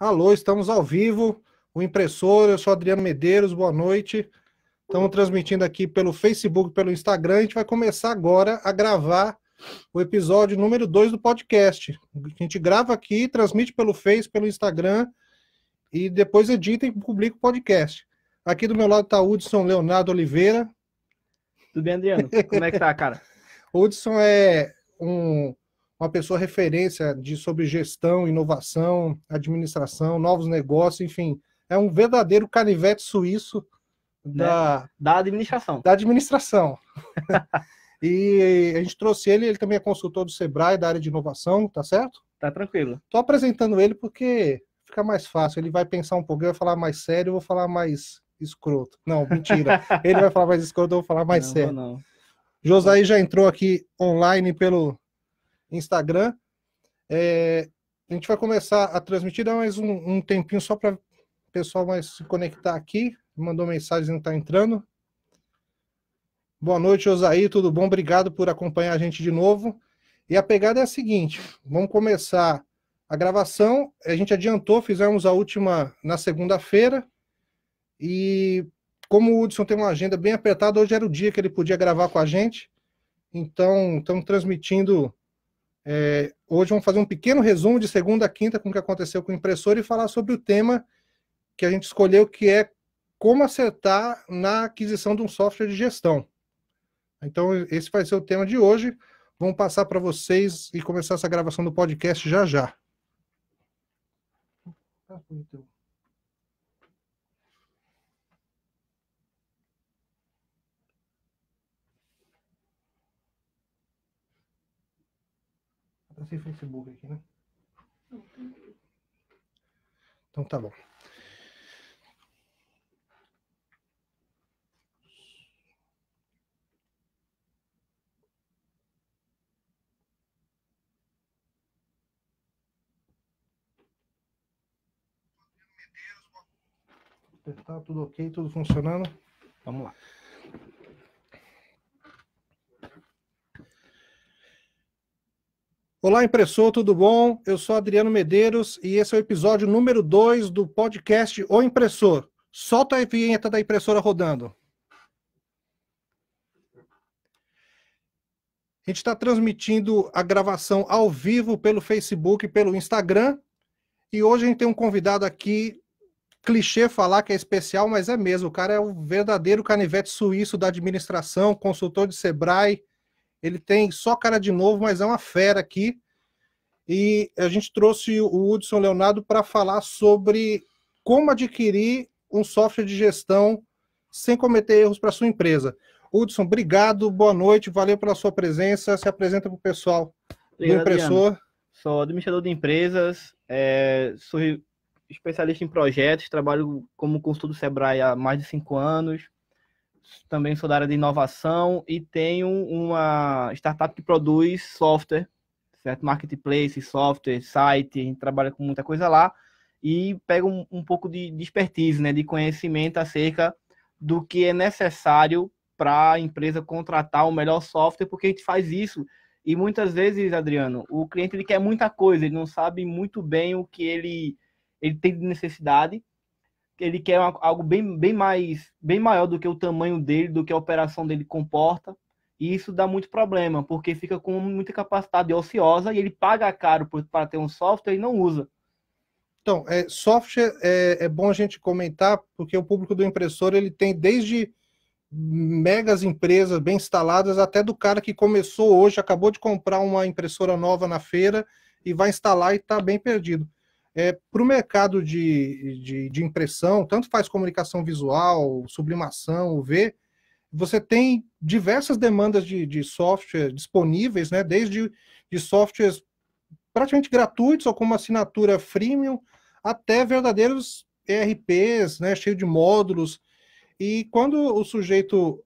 Alô, estamos ao vivo. O impressor, eu sou Adriano Medeiros, boa noite. Estamos transmitindo aqui pelo Facebook, pelo Instagram. A gente vai começar agora a gravar o episódio número 2 do podcast. A gente grava aqui, transmite pelo Face, pelo Instagram e depois edita e publica o podcast. Aqui do meu lado está Hudson Leonardo Oliveira. Tudo bem, Adriano? Como é que tá, cara? Hudson é um uma pessoa referência de sobre gestão, inovação, administração, novos negócios, enfim, é um verdadeiro canivete suíço né? da, né? da administração. Da administração. e a gente trouxe ele, ele também é consultor do Sebrae, da área de inovação, tá certo? Tá tranquilo. Tô apresentando ele porque fica mais fácil, ele vai pensar um pouco, eu vou falar mais sério, eu vou falar mais escroto. Não, mentira. ele vai falar mais escroto, eu vou falar mais não, sério. Não. Josai já entrou aqui online pelo Instagram. É, a gente vai começar a transmitir, dá mais um, um tempinho só para o pessoal mais se conectar aqui. Mandou mensagem, não está entrando. Boa noite, Osaí, tudo bom? Obrigado por acompanhar a gente de novo. E a pegada é a seguinte: vamos começar a gravação. A gente adiantou, fizemos a última na segunda-feira. E como o Hudson tem uma agenda bem apertada, hoje era o dia que ele podia gravar com a gente. Então, estamos transmitindo é, hoje vamos fazer um pequeno resumo de segunda a quinta com o que aconteceu com o impressor e falar sobre o tema que a gente escolheu, que é como acertar na aquisição de um software de gestão. Então, esse vai ser o tema de hoje. Vamos passar para vocês e começar essa gravação do podcast já já. Ah, então. sem Facebook aqui, né? Então tá bom. Tá tudo ok, tudo funcionando. Vamos lá. Olá, impressor, tudo bom? Eu sou Adriano Medeiros e esse é o episódio número 2 do podcast O Impressor. Solta a vinheta da impressora rodando. A gente está transmitindo a gravação ao vivo pelo Facebook e pelo Instagram. E hoje a gente tem um convidado aqui, clichê falar que é especial, mas é mesmo. O cara é o verdadeiro canivete suíço da administração, consultor de Sebrae, ele tem só cara de novo, mas é uma fera aqui. E a gente trouxe o Hudson Leonardo para falar sobre como adquirir um software de gestão sem cometer erros para sua empresa. Hudson, obrigado, boa noite, valeu pela sua presença. Se apresenta para o pessoal obrigado, do impressor. Sou administrador de empresas, é, sou especialista em projetos, trabalho como consultor do Sebrae há mais de cinco anos também sou da área de inovação e tenho uma startup que produz software, certo? Marketplace, software, site, a gente trabalha com muita coisa lá e pego um, um pouco de, de expertise, né, de conhecimento acerca do que é necessário para a empresa contratar o melhor software, porque a gente faz isso. E muitas vezes, Adriano, o cliente ele quer muita coisa, ele não sabe muito bem o que ele, ele tem de necessidade ele quer algo bem, bem mais bem maior do que o tamanho dele, do que a operação dele comporta. E isso dá muito problema, porque fica com muita capacidade ociosa e ele paga caro para ter um software e não usa. Então, é, software é, é, bom a gente comentar, porque o público do impressor ele tem desde megas empresas bem instaladas, até do cara que começou hoje, acabou de comprar uma impressora nova na feira e vai instalar e está bem perdido é, para o mercado de, de, de, impressão, tanto faz comunicação visual, sublimação, UV, você tem diversas demandas de, de software disponíveis, né, desde de softwares praticamente gratuitos ou com uma assinatura freemium, até verdadeiros ERPs, né, cheio de módulos. E quando o sujeito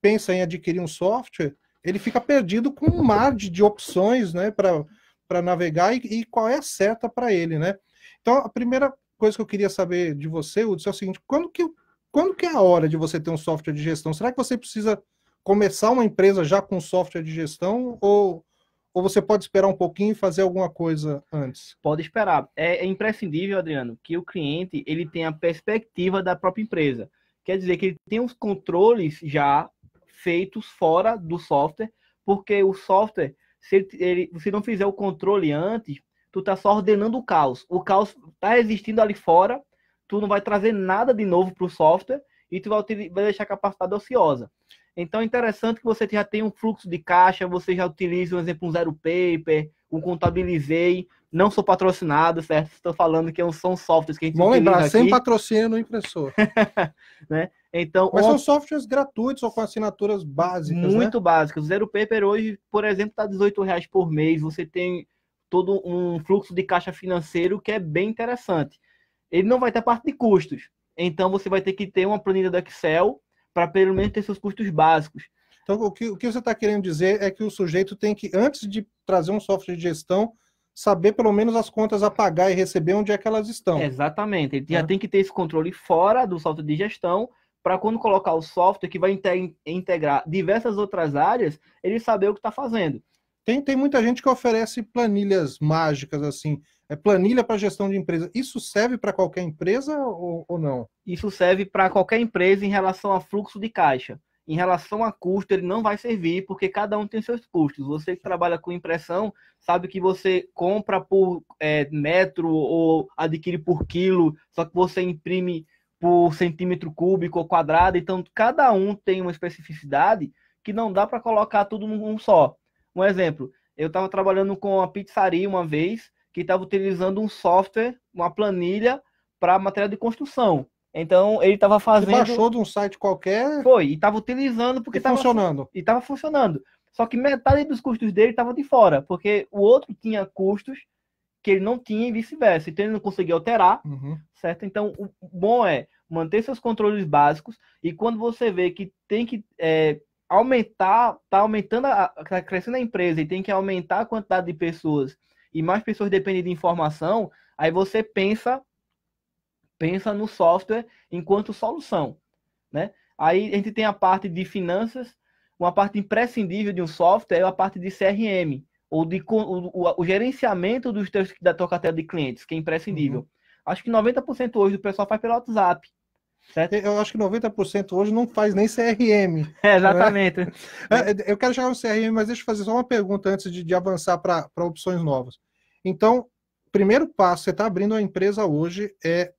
pensa em adquirir um software, ele fica perdido com um mar de, de opções né, para para navegar e, e, qual é a certa para ele, né? Então, a primeira coisa que eu queria saber de você, Hudson, é o seguinte: quando que, quando que é a hora de você ter um software de gestão? Será que você precisa começar uma empresa já com software de gestão ou, ou você pode esperar um pouquinho e fazer alguma coisa antes? Pode esperar. É, é imprescindível, Adriano, que o cliente ele tenha a perspectiva da própria empresa. Quer dizer que ele tem os controles já feitos fora do software, porque o software se ele, ele, se não fizer o controle antes, tu tá só ordenando o caos. O caos tá existindo ali fora, tu não vai trazer nada de novo pro software e tu vai, vai deixar a capacidade ociosa. Então é interessante que você já tenha um fluxo de caixa, você já utiliza, um exemplo, um zero paper, um contabilizei, não sou patrocinado, certo? Estou falando que é são softwares que a gente lembrar, aqui. sem patrocínio no impressor. né? Então, Mas são softwares gratuitos ou com assinaturas básicas, né? Muito né? básicas. O Zero Paper hoje, por exemplo, está R$18,00 por mês. Você tem todo um fluxo de caixa financeiro que é bem interessante. Ele não vai ter parte de custos. Então, você vai ter que ter uma planilha do Excel para pelo menos ter seus custos básicos. Então, o que, o que você está querendo dizer é que o sujeito tem que, antes de trazer um software de gestão, saber pelo menos as contas a pagar e receber onde é que elas estão. Exatamente. Ele já né? tem que ter esse controle fora do software de gestão para quando colocar o software que vai integrar diversas outras áreas, ele saber o que está fazendo. Tem, tem muita gente que oferece planilhas mágicas, assim, é planilha para gestão de empresa. Isso serve para qualquer empresa ou, ou não? Isso serve para qualquer empresa em relação a fluxo de caixa. Em relação a custo, ele não vai servir, porque cada um tem seus custos. Você que trabalha com impressão sabe que você compra por é, metro ou adquire por quilo, só que você imprime por centímetro cúbico ou quadrado, então cada um tem uma especificidade que não dá para colocar tudo num só. Um exemplo, eu estava trabalhando com uma pizzaria uma vez que estava utilizando um software, uma planilha para matéria de construção. Então ele estava fazendo. Você baixou de um site qualquer. Foi, e estava utilizando porque estava funcionando. E estava funcionando. Só que metade dos custos dele estava de fora, porque o outro tinha custos que ele não tinha e vice-versa. Então ele não conseguia alterar, uhum. certo? Então o bom é manter seus controles básicos e quando você vê que tem que é, aumentar, tá aumentando, a, tá crescendo a empresa e tem que aumentar a quantidade de pessoas e mais pessoas dependem de informação, aí você pensa pensa no software enquanto solução, né? Aí a gente tem a parte de finanças, uma parte imprescindível de um software é a parte de CRM, ou de, o, o, o gerenciamento dos teus, da tua carteira de clientes, que é imprescindível. Uhum. Acho que 90% hoje o pessoal faz pelo WhatsApp. Certo? Eu acho que 90% hoje não faz nem CRM. Né? É, exatamente. Né? É, eu quero chegar no CRM, mas deixa eu fazer só uma pergunta antes de, de avançar para opções novas. Então, primeiro passo, você está abrindo a empresa hoje, é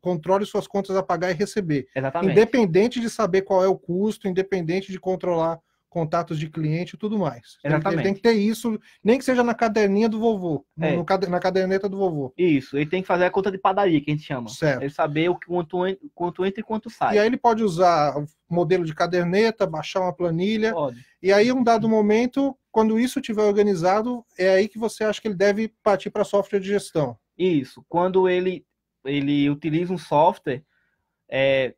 controle suas contas a pagar e receber. Exatamente. Independente de saber qual é o custo, independente de controlar contatos de cliente e tudo mais. Exatamente. Ele tem que ter isso, nem que seja na caderninha do vovô, é. no, na caderneta do vovô. Isso, ele tem que fazer a conta de padaria, que a gente chama. Certo. Ele saber o quanto, quanto entra e quanto sai. E aí ele pode usar o modelo de caderneta, baixar uma planilha. Pode. E aí, um dado momento, quando isso estiver organizado, é aí que você acha que ele deve partir para software de gestão. Isso, quando ele, ele utiliza um software, é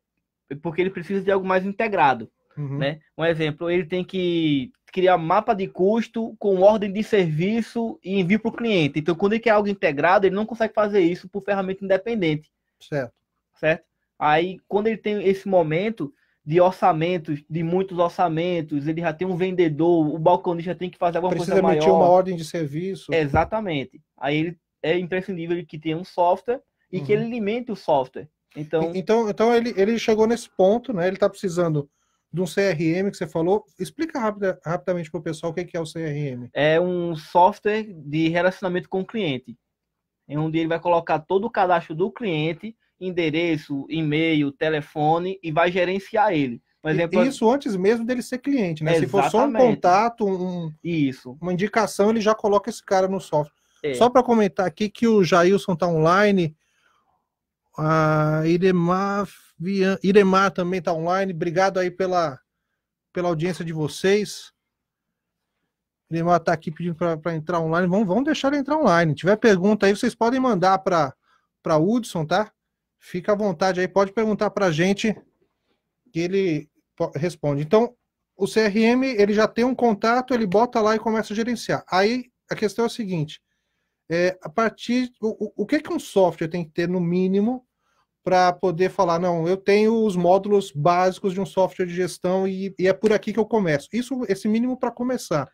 porque ele precisa de algo mais integrado Uhum. Né? Um exemplo, ele tem que criar mapa de custo com ordem de serviço e envio para o cliente. Então, quando ele quer algo integrado, ele não consegue fazer isso por ferramenta independente. Certo. Certo? Aí, quando ele tem esse momento de orçamentos, de muitos orçamentos, ele já tem um vendedor, o balconista tem que fazer alguma Precisa coisa maior. Precisa emitir uma ordem de serviço. Exatamente. Aí ele é imprescindível que tenha um software e uhum. que ele alimente o software. Então, então, então ele, ele chegou nesse ponto, né? Ele está precisando de um CRM que você falou. Explica rapida, rapidamente para o pessoal o que é, é o CRM. É um software de relacionamento com o cliente, em onde ele vai colocar todo o cadastro do cliente, endereço, e-mail, telefone e vai gerenciar ele. Por exemplo, isso antes mesmo dele ser cliente, né? Exatamente. Se for só um contato, um, isso. uma indicação, ele já coloca esse cara no software. É. Só para comentar aqui que o Jailson está online. A Idemar Iremar também está online. Obrigado aí pela, pela audiência de vocês. Iremar está aqui pedindo para entrar online. Vamos, vamos deixar ele entrar online. Se tiver pergunta aí, vocês podem mandar para Hudson, tá? Fica à vontade aí, pode perguntar para a gente que ele responde. Então, o CRM, ele já tem um contato, ele bota lá e começa a gerenciar. Aí, a questão é a seguinte, é, a partir, o, o que, que um software tem que ter no mínimo para poder falar, não, eu tenho os módulos básicos de um software de gestão e, e é por aqui que eu começo. Isso, esse mínimo para começar.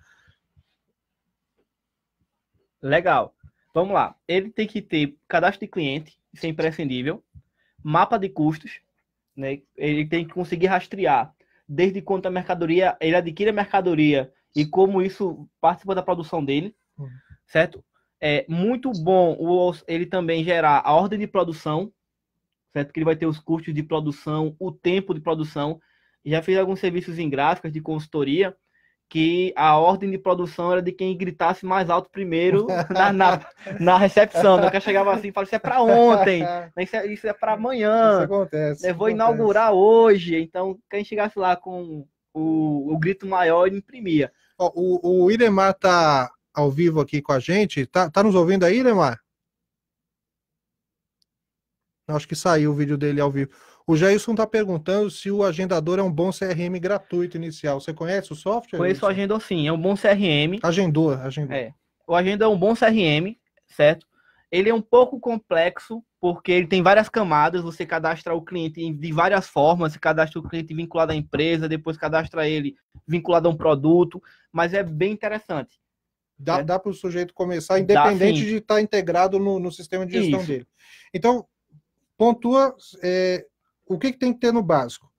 Legal. Vamos lá. Ele tem que ter cadastro de cliente, isso é imprescindível. Mapa de custos, né? Ele tem que conseguir rastrear desde quanto a mercadoria, ele adquire a mercadoria e como isso participa da produção dele, uhum. certo? É muito bom o, ele também gerar a ordem de produção certo? Que ele vai ter os custos de produção, o tempo de produção. Já fiz alguns serviços em gráficas de consultoria que a ordem de produção era de quem gritasse mais alto primeiro na, na, na recepção. Que então, eu chegava assim e falava, isso é para ontem, né? isso é, isso é para amanhã. Isso acontece. Eu vou acontece. inaugurar hoje. Então, quem chegasse lá com o, o grito maior, ele imprimia. O, o Iremar tá ao vivo aqui com a gente. Tá, tá nos ouvindo aí, Iremar? Acho que saiu o vídeo dele ao vivo. O Jailson está perguntando se o agendador é um bom CRM gratuito inicial. Você conhece o software? Conheço o Agendor sim, é um bom CRM. Agendor, agendor. É. O Agendor é um bom CRM, certo? Ele é um pouco complexo, porque ele tem várias camadas, você cadastra o cliente de várias formas, você cadastra o cliente vinculado à empresa, depois cadastra ele vinculado a um produto, mas é bem interessante. Dá, é. dá para o sujeito começar, independente dá, de estar tá integrado no, no sistema de gestão Isso. dele. Então, pontua é, o que, que, tem que ter no básico.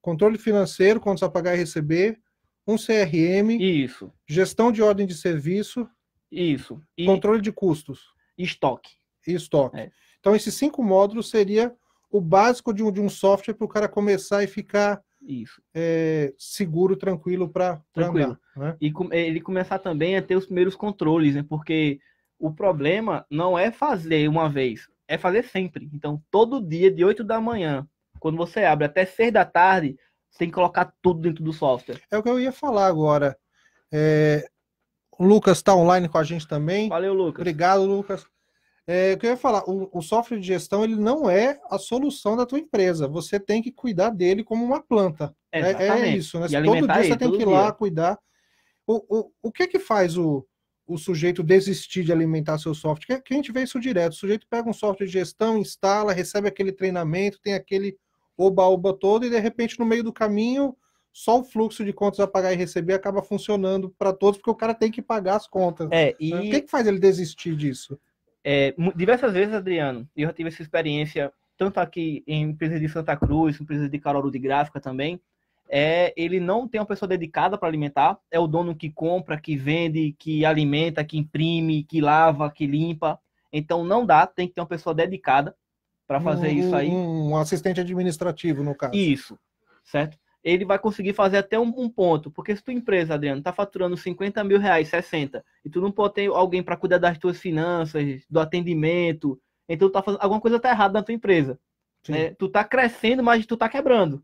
Controle financeiro, contas a pagar e receber, um CRM, isso. gestão de ordem de serviço, isso. E controle de custos. estoque. E estoque. É. Então, esses cinco módulos seria o básico de um, de um software para o cara começar e ficar isso. É, seguro, tranquilo para tranquilo. Andar, né? E é, ele começar também a ter os primeiros controles, né? Porque o problema não é fazer uma vez é fazer sempre. Então, todo dia, de 8 da manhã, quando você abre até 6 da tarde, você tem que colocar tudo dentro do software. É o que eu ia falar agora. É... O Lucas está online com a gente também. Valeu, Lucas. Obrigado, Lucas. É, o que eu ia falar, o, o, software de gestão ele não é a solução da tua empresa. Você tem que cuidar dele como uma planta. É, é isso, né? Todo dia você tem que ir lá cuidar. O, o, o que é que faz o, o sujeito desistir de alimentar seu software, é que, a gente vê isso direto. O sujeito pega um software de gestão, instala, recebe aquele treinamento, tem aquele oba-oba todo, e de repente, no meio do caminho, só o fluxo de contas a pagar e receber acaba funcionando para todos, porque o cara tem que pagar as contas. É, e... O que, que faz ele desistir disso? É, diversas vezes, Adriano, eu já tive essa experiência, tanto aqui em empresa de Santa Cruz, empresa de Caruaru de Gráfica também, é, ele não tem uma pessoa dedicada para alimentar, é o dono que compra, que vende, que alimenta, que imprime, que lava, que limpa. Então não dá, tem que ter uma pessoa dedicada para fazer um, isso aí. Um assistente administrativo, no caso. Isso, certo? Ele vai conseguir fazer até um, um ponto, porque se tua empresa, Adriano, tá faturando 50 mil reais, 60, e tu não pode ter alguém para cuidar das tuas finanças, do atendimento, então tá fazendo, alguma coisa tá errada na tua empresa. Né? Tu tá crescendo, mas tu tá quebrando.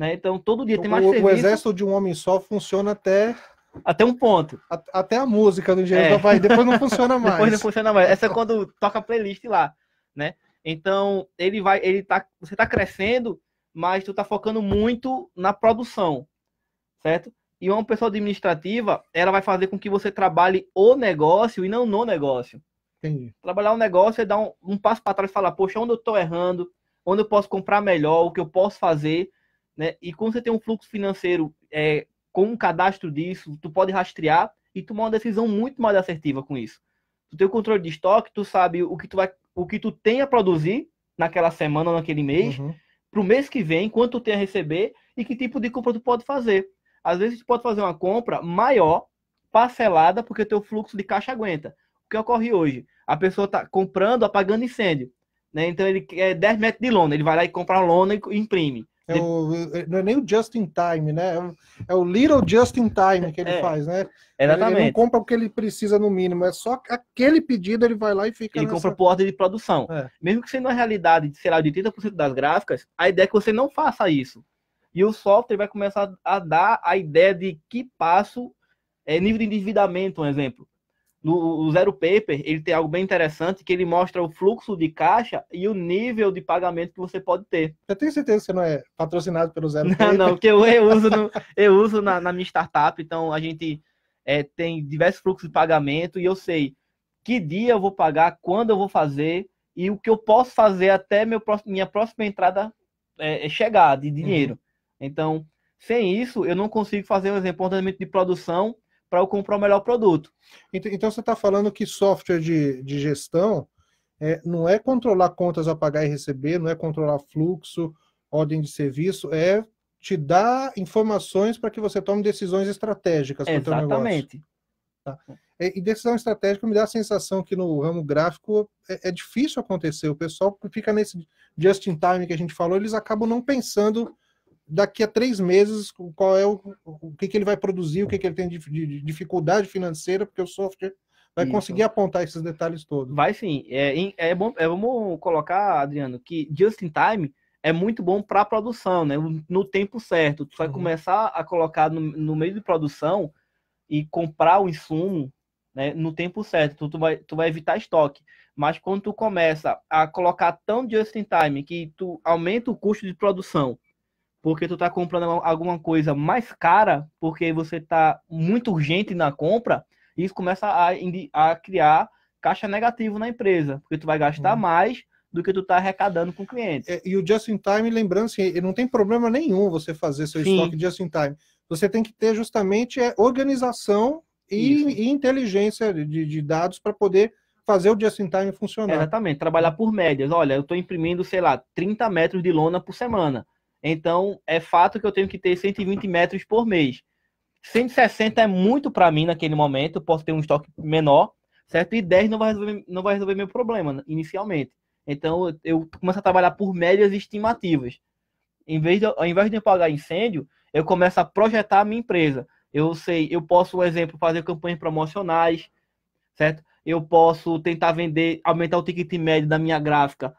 Né? Então, todo dia tem mais o, serviço. O exército de um homem só funciona até... Até um ponto. A, até a música do engenheiro é. vai, depois não funciona mais. depois não funciona mais. Essa é quando toca a playlist lá, né? Então, ele vai, ele tá, você tá crescendo, mas tu tá focando muito na produção, certo? E uma pessoa administrativa, ela vai fazer com que você trabalhe o negócio e não no negócio. Entendi. Trabalhar o um negócio é dar um, um passo para trás e falar, poxa, onde eu tô errando? Onde eu posso comprar melhor? O que eu posso fazer? né? E quando você tem um fluxo financeiro é, com um cadastro disso, tu pode rastrear e tomar uma decisão muito mais assertiva com isso. Tu tem o controle de estoque, tu sabe o que tu vai, o que tu tem a produzir naquela semana ou naquele mês, uhum. para o mês que vem, quanto tu tem a receber e que tipo de compra tu pode fazer. Às vezes tu pode fazer uma compra maior, parcelada, porque teu fluxo de caixa aguenta. O que ocorre hoje? A pessoa está comprando, apagando incêndio. Né? Então ele quer 10 metros de lona, ele vai lá e compra a lona e imprime. É o, é, não é nem o just in time, né? É, é o, little just in time que ele é, faz, né? Exatamente. Ele, não compra o que ele precisa no mínimo, é só aquele pedido ele vai lá e fica. Ele nessa... compra por ordem de produção. É. Mesmo que sendo a realidade, sei lá, de 30% das gráficas, a ideia é que você não faça isso. E o software vai começar a dar a ideia de que passo é nível de endividamento, um exemplo. No o Zero Paper, ele tem algo bem interessante que ele mostra o fluxo de caixa e o nível de pagamento que você pode ter. Eu tenho certeza que você não é patrocinado pelo Zero não, Paper. Não, porque eu, eu uso, no, eu uso na, na, minha startup, então a gente é, tem diversos fluxos de pagamento e eu sei que dia eu vou pagar, quando eu vou fazer e o que eu posso fazer até meu próximo, minha próxima entrada é, é chegar de dinheiro. Uhum. Então, sem isso, eu não consigo fazer um exemplo de de produção para eu comprar o melhor produto. Então você está falando que software de, de gestão é, não é controlar contas a pagar e receber, não é controlar fluxo, ordem de serviço, é te dar informações para que você tome decisões estratégicas para o teu negócio. Exatamente. Tá. É, e decisão estratégica me dá a sensação que no ramo gráfico é, é difícil acontecer. O pessoal que fica nesse just in time que a gente falou, eles acabam não pensando daqui a três meses qual é o, o que, que ele vai produzir, o que, que ele tem de, de dificuldade financeira, porque o software vai Isso. conseguir apontar esses detalhes todos. Vai sim. É, é bom, é, vamos colocar, Adriano, que just in time é muito bom para produção, né? No tempo certo. Tu vai uhum. começar a colocar no, no, meio de produção e comprar o insumo né, no tempo certo. Tu, tu, vai, tu vai evitar estoque. Mas quando tu começa a colocar tão just in time que tu aumenta o custo de produção porque tu tá comprando alguma coisa mais cara, porque você tá muito urgente na compra, isso começa a, a criar caixa negativo na empresa, porque tu vai gastar uhum. mais do que tu tá arrecadando com o cliente. É, e o just in time, lembrando assim, não tem problema nenhum você fazer seu Sim. estoque just in time. Você tem que ter justamente é, organização e, e, inteligência de, de dados para poder fazer o just in time funcionar. exatamente, trabalhar por médias. Olha, eu estou imprimindo, sei lá, 30 metros de lona por semana. Então, é fato que eu tenho que ter 120 metros por mês. 160 é muito para mim naquele momento, posso ter um estoque menor, certo? E 10 não vai resolver, não vai resolver meu problema inicialmente. Então, eu começo a trabalhar por médias estimativas. Em vez de, ao invés de eu pagar incêndio, eu começo a projetar a minha empresa. Eu sei, eu posso, por exemplo, fazer campanhas promocionais, certo? Eu posso tentar vender, aumentar o ticket médio da minha gráfica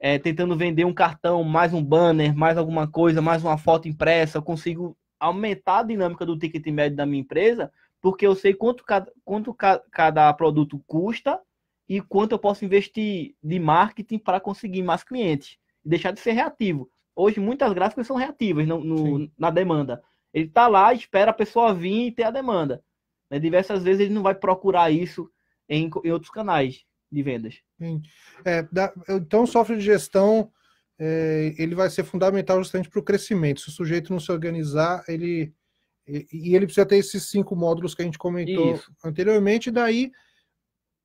é, tentando vender um cartão, mais um banner, mais alguma coisa, mais uma foto impressa, eu consigo aumentar a dinâmica do ticket médio da minha empresa, porque eu sei quanto cada, quanto cada produto custa e quanto eu posso investir de marketing para conseguir mais clientes e deixar de ser reativo. Hoje, muitas gráficas são reativas no, no na demanda. Ele está lá, espera a pessoa vir e ter a demanda. Né? Diversas vezes ele não vai procurar isso em, em outros canais de vendas. É, da, então, o software de gestão é, ele vai ser fundamental justamente para o crescimento. Se o sujeito não se organizar, ele e, e ele precisa ter esses cinco módulos que a gente comentou Isso. anteriormente. Daí,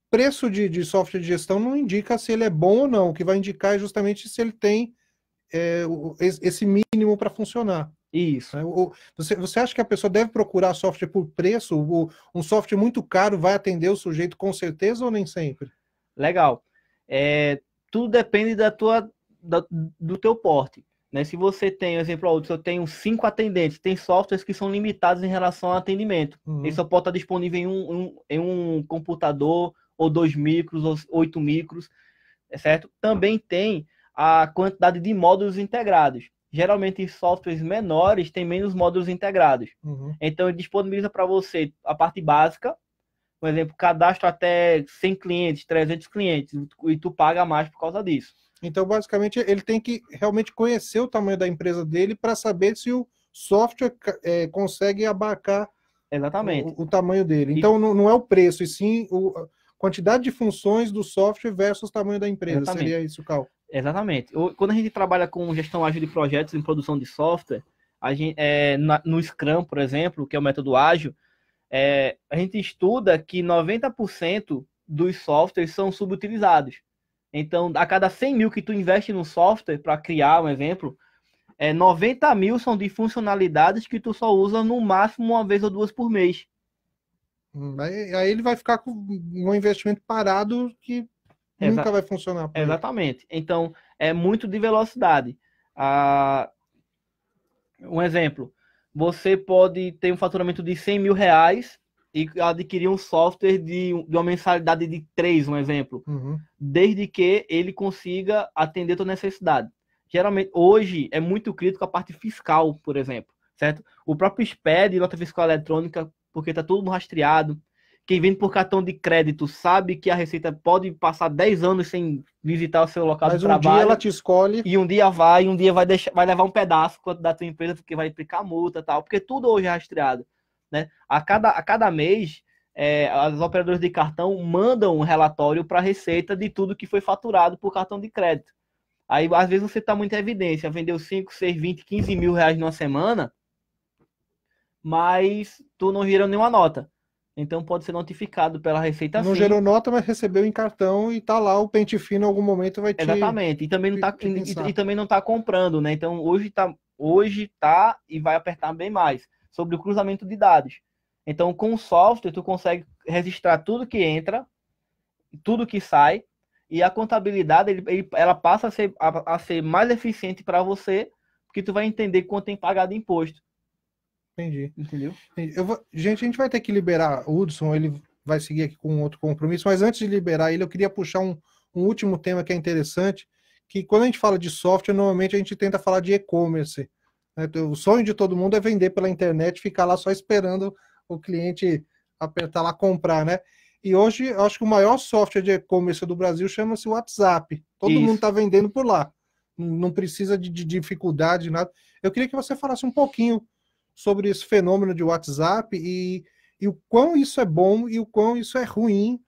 preço de, de, software de gestão não indica se ele é bom ou não. O que vai indicar é justamente se ele tem é, esse mínimo para funcionar. Isso. Né? Você, você acha que a pessoa deve procurar software por preço? Um software muito caro vai atender o sujeito com certeza ou nem sempre? Legal é, tudo depende da tua, da, do teu porte. Né? Se você tem, exemplo, se eu tenho cinco atendentes, tem softwares que são limitados em relação ao atendimento. Uhum. Ele só pode estar disponível em um, um, em um computador, ou dois micros, ou oito micros, é certo? Também tem a quantidade de módulos integrados. Geralmente em softwares menores tem menos módulos integrados. Uhum. Então ele disponibiliza para você a parte básica, por exemplo, cadastro até 100 clientes, 300 clientes, e tu paga mais por causa disso. Então, basicamente, ele tem que realmente conhecer o tamanho da empresa dele para saber se o software é, consegue abarcar Exatamente. O, o tamanho dele. E... Então, não, não, é o preço, e sim o, a quantidade de funções do software versus o tamanho da empresa. Exatamente. Seria isso o cálculo. Exatamente. Quando a gente trabalha com gestão ágil de projetos em produção de software, a gente, é, no Scrum, por exemplo, que é o método ágil, é, a gente estuda que 90% dos softwares são subutilizados. Então, a cada 100 mil que tu investe no software para criar um exemplo, é, 90 mil são de funcionalidades que tu só usa no máximo uma vez ou duas por mês. Hum, aí, aí ele vai ficar com um investimento parado que Exa nunca vai funcionar. Exatamente. Ele. Então, é muito de velocidade. Ah, um exemplo, você pode ter um faturamento de 100 mil reais e adquirir um software de, de uma mensalidade de 3, um exemplo, uhum. desde que ele consiga atender a tua necessidade. Geralmente, hoje é muito crítico a parte fiscal, por exemplo, certo? O próprio SPED, nota fiscal eletrônica, porque está tudo rastreado, quem vende por cartão de crédito sabe que a Receita pode passar 10 anos sem visitar o seu local Mas de um trabalho. Dia ela te escolhe. E um dia vai, e um dia vai, deixar, vai levar um pedaço da tua empresa, porque vai aplicar multa tal. Porque tudo hoje é rastreado. Né? A, cada, a cada mês, é, as operadoras de cartão mandam um relatório para a Receita de tudo que foi faturado por cartão de crédito. Aí, às vezes, você está muito em evidência. Vendeu 5, 6, 20, 15 mil reais numa semana, mas tu não girou nenhuma nota. Então pode ser notificado pela Receita Não sim. gerou nota, mas recebeu em cartão e tá lá o pente fino em algum momento vai te Exatamente. E também não tá e, e, também não tá comprando, né? Então hoje tá hoje tá e vai apertar bem mais sobre o cruzamento de dados. Então com o software tu consegue registrar tudo que entra, tudo que sai e a contabilidade ele, ele ela passa a ser, a, a ser mais eficiente para você, porque tu vai entender quanto tem pagado imposto. Entendi. Entendeu? Entendi. Eu vou... Gente, a gente vai ter que liberar o Hudson, ele vai seguir aqui com outro compromisso, mas antes de liberar ele, eu queria puxar um, um último tema que é interessante, que quando a gente fala de software, normalmente a gente tenta falar de e-commerce. Né? Então, o sonho de todo mundo é vender pela internet, ficar lá só esperando o cliente apertar lá comprar, né? E hoje, acho que o maior software de e-commerce do Brasil chama-se WhatsApp. Todo Isso. mundo está vendendo por lá. Não precisa de, de dificuldade, nada. Eu queria que você falasse um pouquinho sobre esse fenômeno de WhatsApp e, e o quão isso é bom e o quão isso é ruim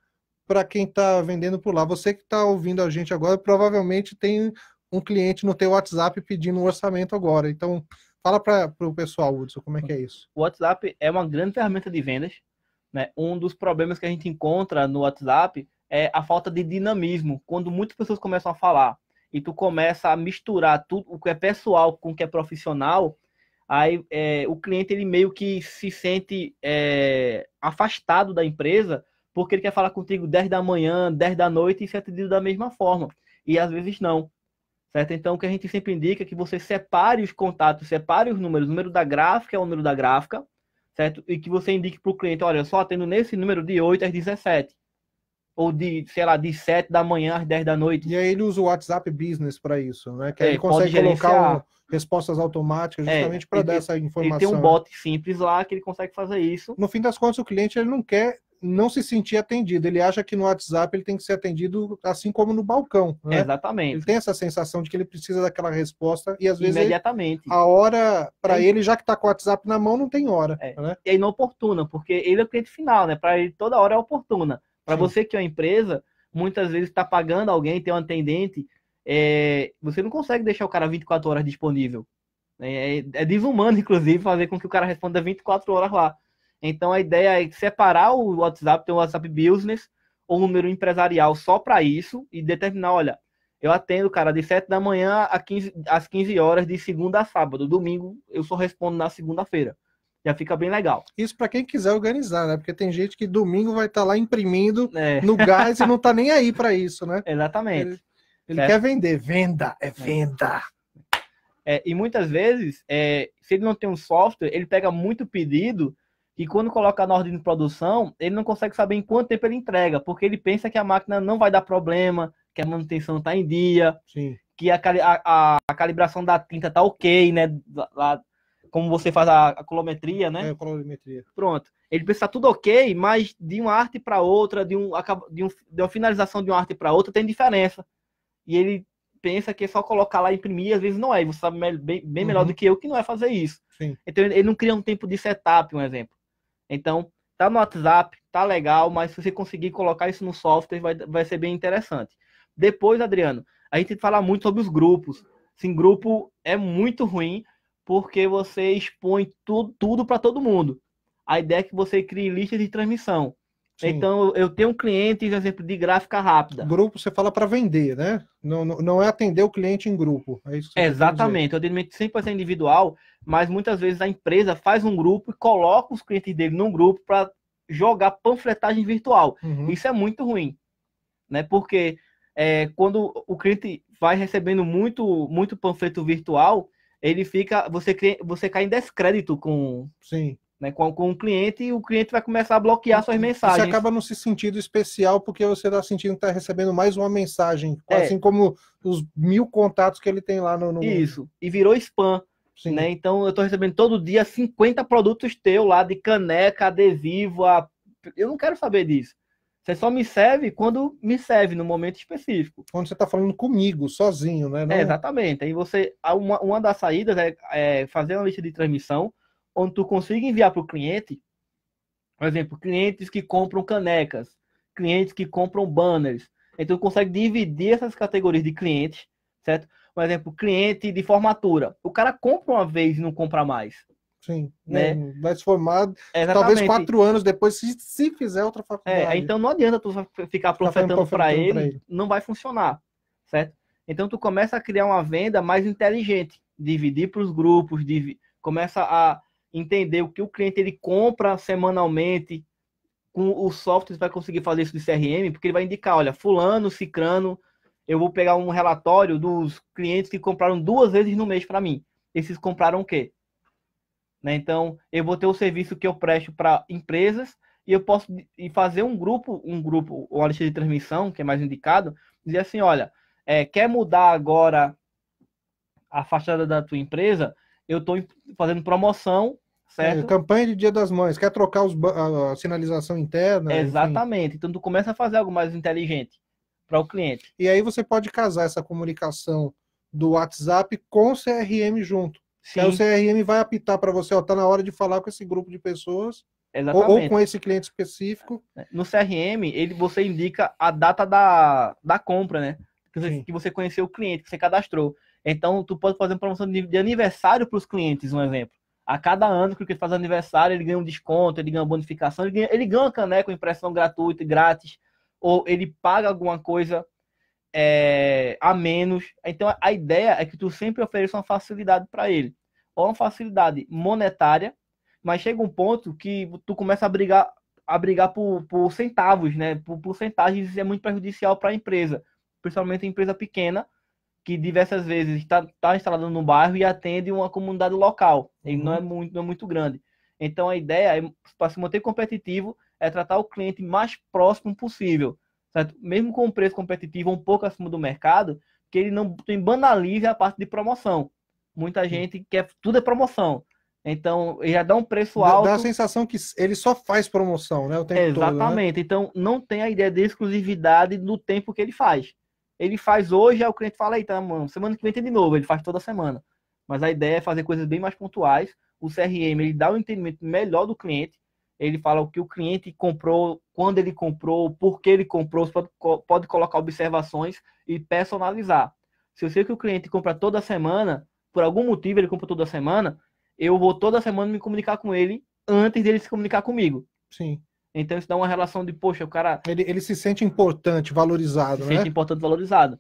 para quem está vendendo por lá. Você que está ouvindo a gente agora provavelmente tem um cliente no teu WhatsApp pedindo um orçamento agora. Então, fala para o pessoal, Hudson, como é que é isso? O WhatsApp é uma grande ferramenta de vendas. Né? Um dos problemas que a gente encontra no WhatsApp é a falta de dinamismo. Quando muitas pessoas começam a falar e tu começa a misturar tudo o que é pessoal com o que é profissional, aí é, o cliente ele meio que se sente é, afastado da empresa porque ele quer falar contigo 10 da manhã, 10 da noite e ser atendido da mesma forma. E às vezes não. Certo? Então, o que a gente sempre indica é que você separe os contatos, separe os números. O número da gráfica é o número da gráfica, certo? E que você indique para o cliente, olha, eu só atendo nesse número de 8 às 17 ou de, sei lá, de 7 da manhã às 10 da noite. E aí ele usa o WhatsApp Business para isso, né? Que é, aí ele consegue colocar um, respostas automáticas é, justamente é, para dar essa informação. Ele tem um né? bot simples lá que ele consegue fazer isso. No fim das contas, o cliente ele não quer não se sentir atendido. Ele acha que no WhatsApp ele tem que ser atendido assim como no balcão. Né? Exatamente. Ele tem essa sensação de que ele precisa daquela resposta e às vezes imediatamente ele, a hora para é. ele já que está com o WhatsApp na mão não tem hora. É. Né? E é inoportuna porque ele é o cliente final, né? Para ele toda hora é oportuna. Para você que é uma empresa, muitas vezes está pagando alguém, tem um atendente, é, você não consegue deixar o cara 24 horas disponível. É, é, é desumano, inclusive, fazer com que o cara responda 24 horas lá. Então a ideia é separar o WhatsApp, ter o WhatsApp Business ou número empresarial só para isso e determinar, olha, eu atendo, o cara, de 7 da manhã 15, às 15 horas, de segunda a sábado. Domingo eu só respondo na segunda-feira já fica bem legal. Isso para quem quiser organizar, né? Porque tem gente que domingo vai estar tá lá imprimindo é. no gás e não tá nem aí para isso, né? Exatamente. Ele, ele quer vender, venda, é, é venda. É, e muitas vezes, é, se ele não tem um software, ele pega muito pedido e quando coloca na ordem de produção, ele não consegue saber em quanto tempo ele entrega, porque ele pensa que a máquina não vai dar problema, que a manutenção está em dia, Sim. que a, a, a, calibração da tinta está ok, né? Lá, como você faz a, a colometria, né? É, colometria. Pronto. Ele pensa tá tudo ok, mas de uma arte para outra, de, um, de, um, de uma finalização de uma arte para outra, tem diferença. E ele pensa que é só colocar lá e imprimir, às vezes não é. E você sabe bem, bem melhor uhum. do que eu que não é fazer isso. Sim. Então ele não cria um tempo de setup, um exemplo. Então, tá no WhatsApp, tá legal, mas se você conseguir colocar isso no software, vai, vai ser bem interessante. Depois, Adriano, a gente fala muito sobre os grupos. Sim, grupo é muito ruim porque você expõe tudo, tudo para todo mundo. A ideia é que você crie listas de transmissão. Sim. Então, eu tenho clientes, exemplo, de gráfica rápida. Grupo você fala para vender, né? Não, não, não, é atender o cliente em grupo. É isso Exatamente. O atendimento sempre vai ser individual, mas muitas vezes a empresa faz um grupo e coloca os clientes dele num grupo para jogar panfletagem virtual. Uhum. Isso é muito ruim, né? Porque é, quando o cliente vai recebendo muito, muito panfleto virtual, ele fica. Você, você cai em descrédito com. Sim. Né, com, com o cliente e o cliente vai começar a bloquear suas mensagens. Você acaba não se sentindo especial porque você está sentindo que está recebendo mais uma mensagem, é. assim como os mil contatos que ele tem lá no. no... Isso, e virou spam. Sim. Né? Então eu estou recebendo todo dia 50 produtos teu lá de caneca, adesivo, a... eu não quero saber disso. Você só me serve quando me serve, no momento específico. Quando você está falando comigo, sozinho, né? Não... É, exatamente. Aí você, uma, uma das saídas é, é, fazer uma lista de transmissão onde tu consiga enviar para o cliente, por exemplo, clientes que compram canecas, clientes que compram banners. Então, tu consegue dividir essas categorias de clientes, certo? Por exemplo, cliente de formatura. O cara compra uma vez e não compra mais. Sim. Né? Vai se formar, Exatamente. talvez quatro anos depois, se, se fizer outra é, faculdade. É, então não adianta tu ficar profetando para ele, ele, não vai funcionar, certo? Então tu começa a criar uma venda mais inteligente, dividir para os grupos, div... começa a entender o que o cliente ele compra semanalmente, com o software vai conseguir fazer isso de CRM, porque ele vai indicar, olha, fulano, cicrano, eu vou pegar um relatório dos clientes que compraram duas vezes no mês para mim. Esses compraram o quê? Né? Então, eu vou ter o serviço que eu presto para empresas e eu posso e fazer um grupo, um grupo, uma lista de transmissão, que é mais indicado, dizer assim, olha, é, quer mudar agora a fachada da tua empresa? Eu estou fazendo promoção, é, certo? É, campanha de Dia das Mães, quer trocar os, a, a, sinalização interna? Exatamente. Enfim. Então, tu começa a fazer algo mais inteligente para o cliente. E aí você pode casar essa comunicação do WhatsApp com o CRM junto. Sim. Aí o CRM vai apitar para você, ó, tá na hora de falar com esse grupo de pessoas. Exatamente. Ou, ou com esse cliente específico. É, no CRM, ele, você indica a data da, da compra, né? Que você, que você conheceu o cliente, que você cadastrou. Então, tu pode fazer uma promoção de, de aniversário para os clientes, um exemplo. A cada ano que o cliente faz aniversário, ele ganha um desconto, ele ganha uma bonificação, ele ganha, ele ganha uma caneca, uma impressão gratuita, grátis, ou ele paga alguma coisa é, a menos. Então, a ideia é que tu sempre ofereça uma facilidade para ele ou uma facilidade monetária, mas chega um ponto que tu começa a brigar a brigar por, por centavos, né? Por porcentagens é muito prejudicial para a empresa, principalmente a empresa pequena, que diversas vezes está tá instalada no bairro e atende uma comunidade local, uhum. não é uhum. muito não é muito grande. Então a ideia é, para se manter competitivo é tratar o cliente mais próximo possível, certo? Mesmo com um preço competitivo um pouco acima do mercado, que ele não banalize a parte de promoção muita gente quer tudo é promoção. Então, já dá um preço alto. Dá a sensação que ele só faz promoção, né? O tempo Exatamente. Todo, né? Então, não tem a ideia de exclusividade no tempo que ele faz. Ele faz hoje, aí o cliente fala, eita, mano, semana que vem tem de novo. Ele faz toda semana. Mas a ideia é fazer coisas bem mais pontuais. O CRM, ele dá o um entendimento melhor do cliente. Ele fala o que o cliente comprou, quando ele comprou, por que ele comprou. Você pode, pode colocar observações e personalizar. Se eu sei que o cliente compra toda semana, por algum motivo ele compra toda semana, eu vou toda semana me comunicar com ele antes dele se comunicar comigo. Sim. Então isso dá uma relação de, poxa, o cara. Ele, ele se sente importante, valorizado, se né? Se sente importante, valorizado.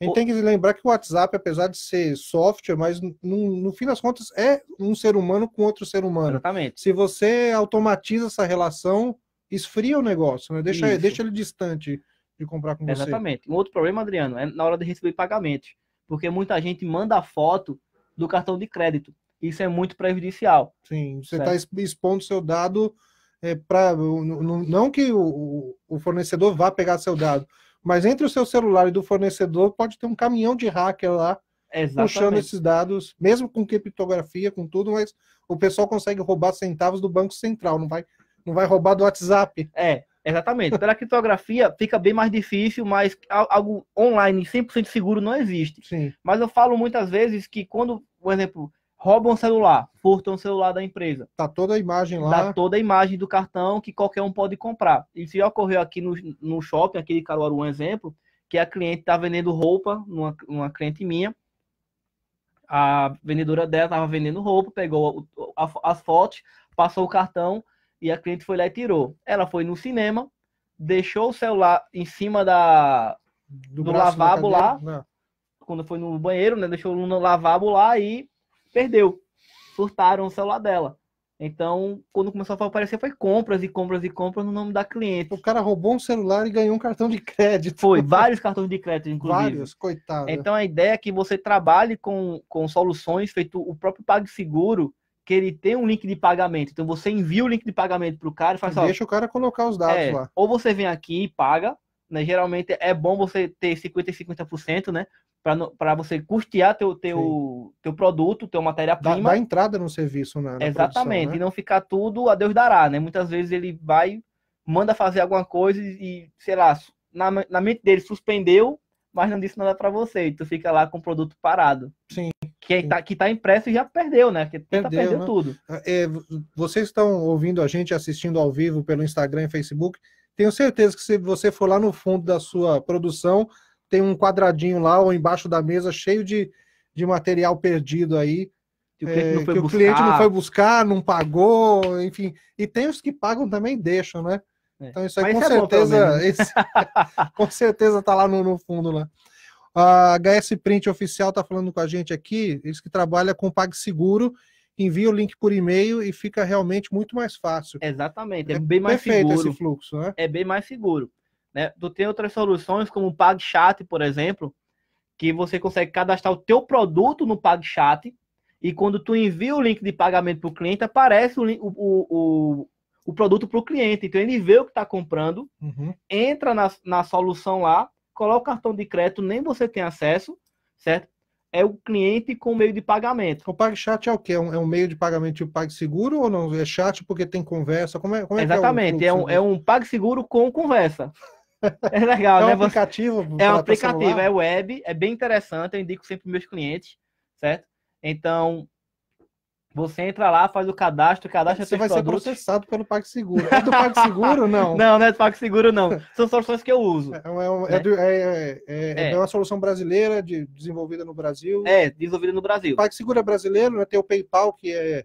A gente o... tem que lembrar que o WhatsApp, apesar de ser software, mas no, no fim das contas é um ser humano com outro ser humano. Exatamente. Se você automatiza essa relação, esfria o negócio, né? Deixa, deixa ele distante de comprar com Exatamente. você. Exatamente. Um outro problema, Adriano, é na hora de receber pagamento Porque muita gente manda foto do cartão de crédito. Isso é muito prejudicial. Sim, você está expondo seu dado é, para. Não que o, o fornecedor vá pegar seu dado, mas entre o seu celular e do fornecedor pode ter um caminhão de hacker lá Exatamente. puxando esses dados, mesmo com criptografia, com tudo, mas o pessoal consegue roubar centavos do Banco Central, não vai, não vai roubar do WhatsApp. É, Exatamente. Pela criptografia fica bem mais difícil, mas algo online 100% seguro não existe. Sim. Mas eu falo muitas vezes que quando, por exemplo, roubam um celular, furtam um celular da empresa. Tá toda a imagem lá. Tá toda a imagem do cartão que qualquer um pode comprar. E se ocorreu aqui no, no shopping, aqui de Caruaru, um exemplo, que a cliente tá vendendo roupa, uma, uma cliente minha, a vendedora dela tava vendendo roupa, pegou a, as fotos, passou o cartão, e a cliente foi lá e tirou. Ela foi no cinema, deixou o celular em cima da, do, do lavabo lá. Né? Quando foi no banheiro, né? Deixou no lavabo lá e perdeu. Furtaram o celular dela. Então, quando começou a aparecer, foi compras e compras e compras no nome da cliente. O cara roubou um celular e ganhou um cartão de crédito. Foi, vários cartões de crédito, inclusive. Vários, coitado. Então, a ideia é que você trabalhe com, com soluções, feito o próprio PagSeguro, que ele tem um link de pagamento. Então você envia o link de pagamento para o cara e faz e assim, Deixa ó, o cara colocar os dados é, lá. Ou você vem aqui e paga, né? Geralmente é bom você ter 50% e 50%, né? Para você custear teu, teu, teu produto, teu matéria-prima. Dá, entrada no serviço, né? na Exatamente. Produção, né? E não ficar tudo a Deus dará, né? Muitas vezes ele vai, manda fazer alguma coisa e, sei lá, na, na mente dele suspendeu, mas não disse nada para você. E tu fica lá com o produto parado. Sim que tá, que tá impresso e já perdeu, né? Porque tá perdeu, perdeu né? tudo. É, é vocês estão ouvindo a gente, assistindo ao vivo pelo Instagram e Facebook. Tenho certeza que se você for lá no fundo da sua produção, tem um quadradinho lá ou embaixo da mesa cheio de, de material perdido aí. Que o, cliente, é, não que o cliente não foi buscar, não pagou, enfim. E tem os que pagam também deixam, né? É. Então isso aí com isso é certeza, é esse, com certeza tá lá no, no fundo lá. Né? A HS Print Oficial está falando com a gente aqui, eles que trabalha com PagSeguro, envia o link por e-mail e fica realmente muito mais fácil. Exatamente, é, é bem mais perfeito seguro. esse fluxo, né? É bem mais seguro. Né? Tu tem outras soluções, como o PagChat, por exemplo, que você consegue cadastrar o teu produto no PagChat e quando tu envia o link de pagamento para o cliente, aparece o, o, o, o produto para o cliente. Então ele vê o que está comprando, uhum. entra na, na solução lá colar o cartão de crédito, nem você tem acesso, certo? É o cliente com meio de pagamento. O PagChat é o quê? É um, é um meio de pagamento tipo PagSeguro ou não? É chat porque tem conversa? Como é, como é, é Exatamente, é, o, é, um, é um PagSeguro com conversa. É legal, é né? um aplicativo. É um aplicativo, é web, é bem interessante, eu indico sempre meus clientes, certo? Então, você entra lá, faz o cadastro, cadastra Você vai ser processado pelo PagSeguro. É do PagSeguro, não? não, não é do PagSeguro, não. São soluções que eu uso. É, uma, é, é, né? É, é, é, é, é, uma solução brasileira, de, desenvolvida no Brasil. É, desenvolvida no Brasil. O PagSeguro é brasileiro, né? tem o PayPal, que é,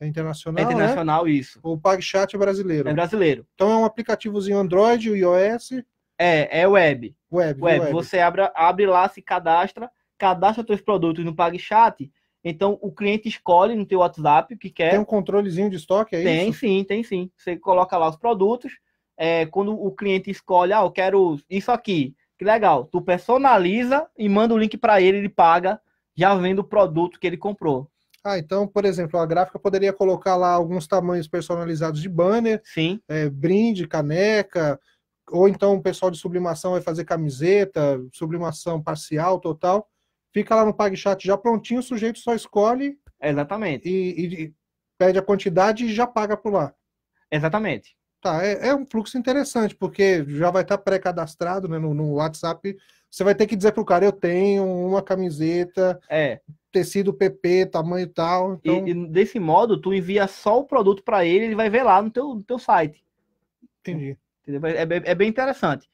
internacional. É internacional, né? isso. O PagChat é brasileiro. É brasileiro. Então é um aplicativozinho Android, o iOS. É, é web. Web. web. web. Você abre, abre lá, se cadastra, cadastra seus produtos no PagChat então, o cliente escolhe no teu WhatsApp o que quer. Tem um controlezinho de estoque, é tem, isso? Tem sim, tem sim. Você coloca lá os produtos. É, quando o cliente escolhe, ah, eu quero isso aqui. Que legal. Tu personaliza e manda o link para ele, ele paga, já vendo o produto que ele comprou. Ah, então, por exemplo, a gráfica poderia colocar lá alguns tamanhos personalizados de banner, sim. É, brinde, caneca, ou então o pessoal de sublimação vai fazer camiseta, sublimação parcial, total fica lá no PagChat já prontinho, o sujeito só escolhe. Exatamente. E, e pede a quantidade e já paga por lá. Exatamente. Tá, é, é um fluxo interessante, porque já vai estar tá pré-cadastrado né, no, no, WhatsApp. Você vai ter que dizer para o cara: eu tenho uma camiseta, é. tecido PP, tamanho tal. Então... E, e, desse modo, tu envia só o produto para ele, ele vai ver lá no teu, no teu site. Entendi. É, é, é bem interessante.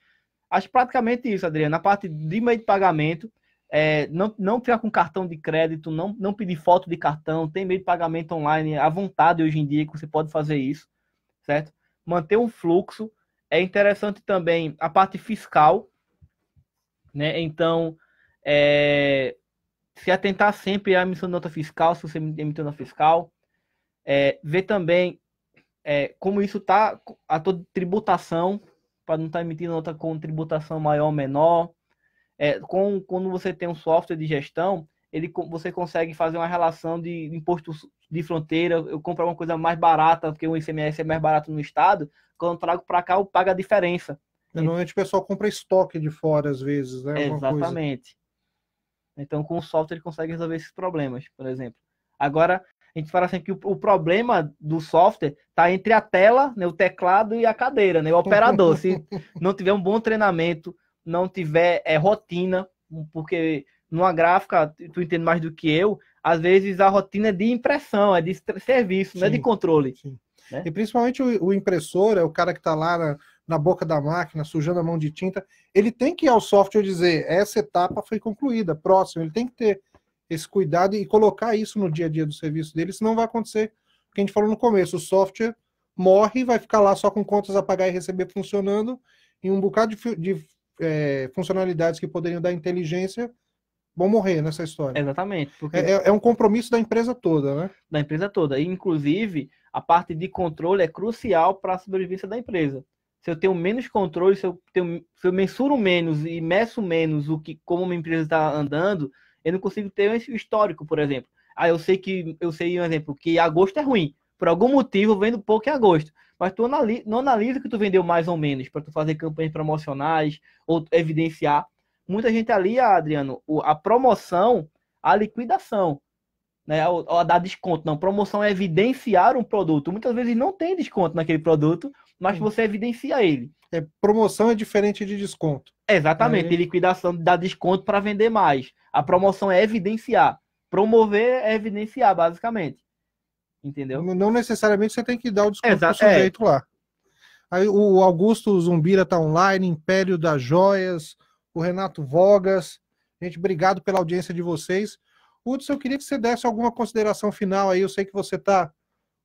Acho praticamente isso, Adriano. Na parte de meio de pagamento, é, não, não ficar com cartão de crédito, não, não pedir foto de cartão, tem meio de pagamento online à vontade hoje em dia que você pode fazer isso, certo? Manter um fluxo. É interessante também a parte fiscal, né? Então, é, se atentar sempre à emissão de nota fiscal, se você emitiu nota fiscal, é, ver também é, como isso está a toda tributação, para não estar tá emitindo nota com tributação maior ou menor, é, com, quando você tem um software de gestão, ele, você consegue fazer uma relação de imposto de fronteira, eu compro uma coisa mais barata, porque o ICMS é mais barato no estado, quando eu trago para cá, eu pago a diferença. É, normalmente o pessoal compra estoque de fora, às vezes, né? Exatamente. Então, com o software, ele consegue resolver esses problemas, por exemplo. Agora, a gente fala assim que o, o problema do software está entre a tela, né, o teclado e a cadeira, né, o operador. Se não tiver um bom treinamento, não tiver é, rotina, porque numa gráfica, tu entende mais do que eu, às vezes a rotina é de impressão, é de serviço, não é de controle. Né? E principalmente o, o, impressor, é o cara que está lá na, na, boca da máquina, sujando a mão de tinta, ele tem que ir ao software dizer, essa etapa foi concluída, próximo, ele tem que ter esse cuidado e colocar isso no dia a dia do serviço dele, senão vai acontecer o que a gente falou no começo, o software morre, e vai ficar lá só com contas a pagar e receber funcionando, e um bocado de, de é, funcionalidades que poderiam dar inteligência vão morrer nessa história. Exatamente. Porque... É, é, é, um compromisso da empresa toda, né? Da empresa toda. E, inclusive, a parte de controle é crucial para a sobrevivência da empresa. Se eu tenho menos controle, se eu, tenho, se eu mensuro menos e meço menos o que como uma empresa está andando, eu não consigo ter esse histórico, por exemplo. Ah, eu sei que eu sei um exemplo que agosto é ruim por algum motivo, vendo pouco em agosto. Mas tu analisa, não analisa que tu vendeu mais ou menos para tu fazer campanhas promocionais ou evidenciar. Muita gente ali, Adriano, a promoção, a liquidação, né? Ou, a dar desconto. Não, promoção é evidenciar um produto. Muitas vezes não tem desconto naquele produto, mas você evidencia ele. É, promoção é diferente de desconto. Exatamente, liquidação dá desconto para vender mais. A promoção é evidenciar. Promover é evidenciar, basicamente. Entendeu? Não necessariamente você tem que dar o desconto Exa pro é. sujeito é. lá. Aí o Augusto Zumbira tá online, Império das Joias, o Renato Vogas. Gente, obrigado pela audiência de vocês. Hudson, eu queria que você desse alguma consideração final aí. Eu sei que você tá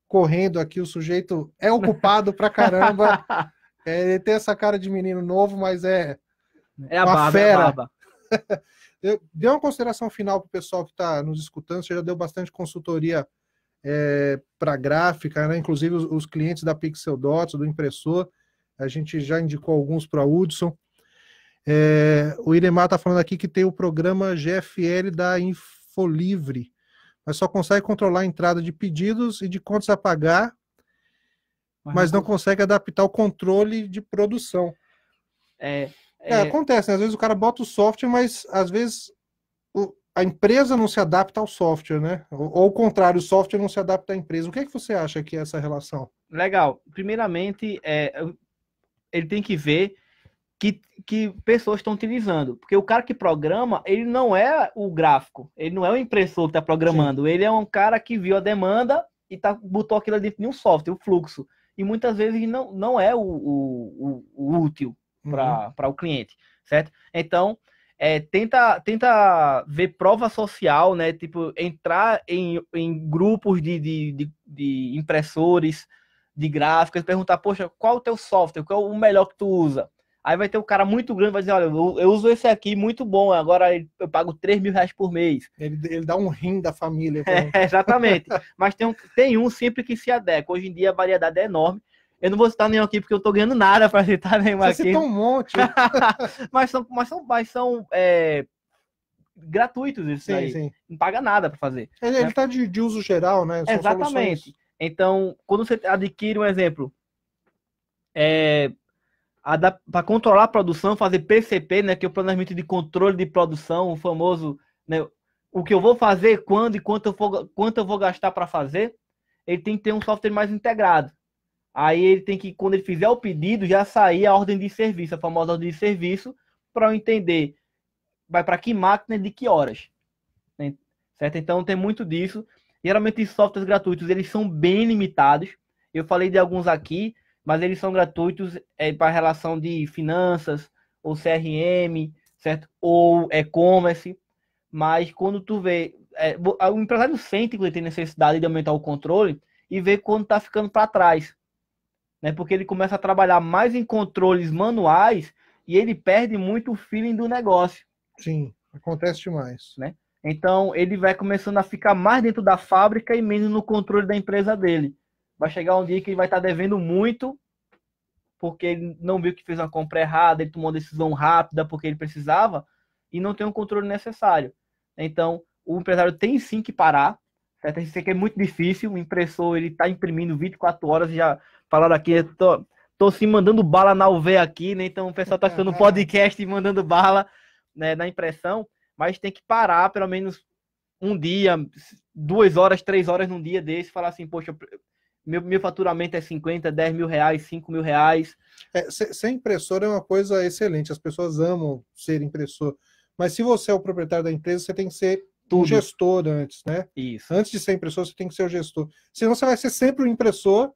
correndo aqui, o sujeito é ocupado pra caramba. É, ele tem essa cara de menino novo, mas é. É a uma barba, fera. É a barba. Dê uma consideração final pro pessoal que está nos escutando. Você já deu bastante consultoria é, para gráfica, né? inclusive os, os, clientes da Pixel Dots, do impressor, a gente já indicou alguns para a Hudson. É, o Iremar está falando aqui que tem o programa GFL da Infolivre, mas só consegue controlar a entrada de pedidos e de contas a pagar, mas não consegue adaptar o controle de produção. É, é, é... acontece, né? às vezes o cara bota o software, mas às vezes a empresa não se adapta ao software, né? Ou, ou, ao contrário, o software não se adapta à empresa. O que é que você acha que é essa relação? Legal. Primeiramente, é, ele tem que ver que, que pessoas estão utilizando. Porque o cara que programa, ele não é o gráfico, ele não é o impressor que está programando, Sim. ele é um cara que viu a demanda e tá, botou aquilo dentro de um software, o fluxo. E muitas vezes não, não é o, o, o, o útil para uhum. o cliente, certo? Então, é, tenta, tenta ver prova social, né? Tipo, entrar em, em grupos de, de, de, de impressores, de gráficas, perguntar, poxa, qual é o teu software, qual é o melhor que tu usa? Aí vai ter um cara muito grande, vai dizer, olha, eu, eu uso esse aqui, muito bom, agora eu pago 3 mil reais por mês. Ele, ele dá um rim da família. É, exatamente. Mas tem um, tem um sempre que se adequa. Hoje em dia a variedade é enorme. Eu não vou citar nenhum aqui porque eu tô ganhando nada para citar nenhum Você aqui. Citou um monte. mas são, mas são, mas são é, gratuitos isso aí. Sim. Não paga nada para fazer. Ele, né? tá de, de, uso geral, né? São Exatamente. Soluções... Então, quando você adquire um exemplo, é, para controlar a produção, fazer PCP, né, que é o planejamento de controle de produção, o famoso, né, o que eu vou fazer, quando e quanto eu, vou quanto eu vou gastar para fazer, ele tem que ter um software mais integrado. Aí ele tem que, quando ele fizer o pedido, já sair a ordem de serviço, a famosa ordem de serviço, para eu entender vai para que máquina e de que horas. Né? Certo? Então tem muito disso. Geralmente os softwares gratuitos, eles são bem limitados. Eu falei de alguns aqui, mas eles são gratuitos é, para relação de finanças, ou CRM, certo? Ou e-commerce. Mas quando tu vê, é, o empresário sente que ele tem necessidade de aumentar o controle e vê quando está ficando para trás né? Porque ele começa a trabalhar mais em controles manuais e ele perde muito o feeling do negócio. Sim, acontece demais, né? Então ele vai começando a ficar mais dentro da fábrica e menos no controle da empresa dele. Vai chegar um dia que ele vai estar tá devendo muito porque ele não viu que fez uma compra errada, ele tomou uma decisão rápida porque ele precisava e não tem o um controle necessário. Então, o empresário tem sim que parar. Certo? Isso aqui é muito difícil. O impressor ele está imprimindo 24 horas e já Falaram aqui, tô, tô se mandando bala na UV aqui, né? Então o pessoal tá ficando podcast e mandando bala né, na impressão, mas tem que parar pelo menos um dia, duas horas, três horas num dia desse, falar assim, poxa, meu, meu faturamento é 50, 10 mil reais, 5 mil reais. É, ser, impressor é uma coisa excelente, as pessoas amam ser impressor. Mas se você é o proprietário da empresa, você tem que ser Tudo. um gestor antes, né? Isso. Antes de ser impressor, você tem que ser o gestor. Senão você vai ser sempre o impressor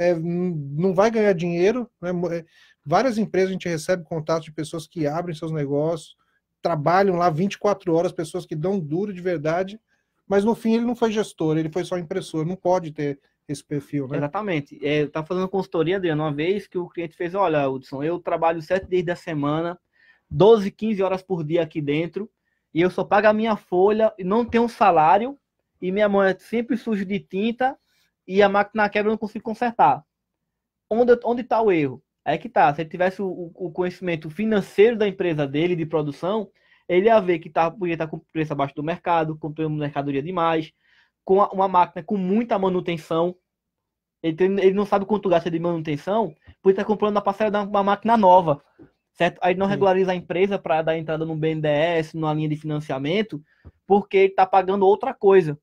é, não vai ganhar dinheiro. Né? É, várias empresas a gente recebe contatos de pessoas que abrem seus negócios, trabalham lá 24 horas, pessoas que dão duro de verdade, mas no fim ele não foi gestor, ele foi só impressor, não pode ter esse perfil, né? Exatamente. É, eu estava fazendo consultoria, Adriano, uma vez que o cliente fez, olha, Hudson, eu trabalho sete dias da semana, 12, 15 horas por dia aqui dentro, e eu só pago a minha folha, não tenho um salário, e minha mão é sempre suja de tinta, e a máquina quebra eu não consigo consertar. Onde onde está o erro? É que tá. Se ele tivesse o, o, conhecimento financeiro da empresa dele de produção, ele ia ver que tá, podia estar tá com preço abaixo do mercado, comprando mercadoria demais, com uma máquina com muita manutenção. Ele, tem, ele não sabe quanto gasta de manutenção, podia estar tá comprando na parcela de uma máquina nova. Certo? Aí não regulariza a empresa para dar entrada no BNDES, numa linha de financiamento, porque ele está pagando outra coisa.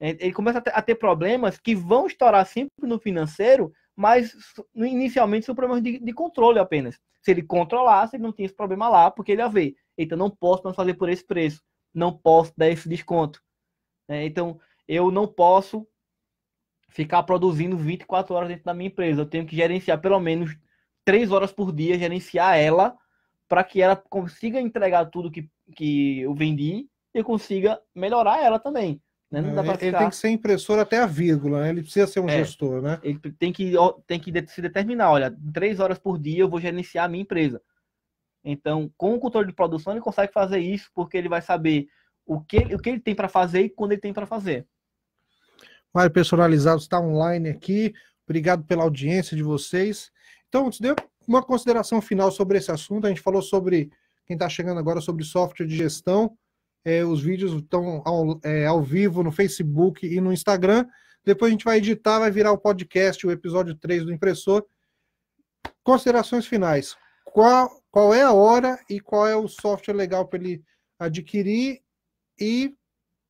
É, ele começa a ter problemas que vão estourar sempre no financeiro, mas inicialmente são problemas de, de controle apenas. Se ele controlasse, ele não tinha esse problema lá, porque ele ia ver. Então, não posso mais fazer por esse preço, não posso dar esse desconto. É, então, eu não posso ficar produzindo 24 horas dentro da minha empresa. Eu tenho que gerenciar pelo menos 3 horas por dia, gerenciar ela, para que ela consiga entregar tudo que, que eu vendi e eu consiga melhorar ela também. Né? Não dá ficar... Uhum. Ele tem que ser impressor até a vírgula, né? ele precisa ser um é, gestor, né? Ele tem que, tem que se determinar, olha, três horas por dia eu vou gerenciar a minha empresa. Então, com o controle de produção, ele consegue fazer isso, porque ele vai saber o que, o que ele tem para fazer e quando ele tem para fazer. Mário Personalizado está online aqui. Obrigado pela audiência de vocês. Então, te deu uma consideração final sobre esse assunto. A gente falou sobre, quem está chegando agora, sobre software de gestão. É, os vídeos estão ao, é, ao vivo no Facebook e no Instagram. Depois a gente vai editar, vai virar o podcast, o episódio 3 do Impressor. Considerações finais. Qual, qual é a hora e qual é o software legal para ele adquirir e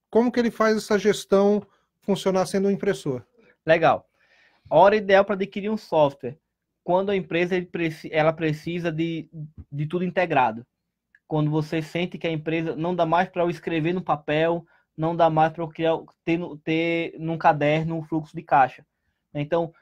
como que ele faz essa gestão funcionar sendo um impressor? Legal. Hora ideal para adquirir um software. Quando a empresa ela precisa de, de tudo integrado quando você sente que a empresa não dá mais para eu escrever no papel, não dá mais para eu criar, ter, ter num caderno um fluxo de caixa. Então,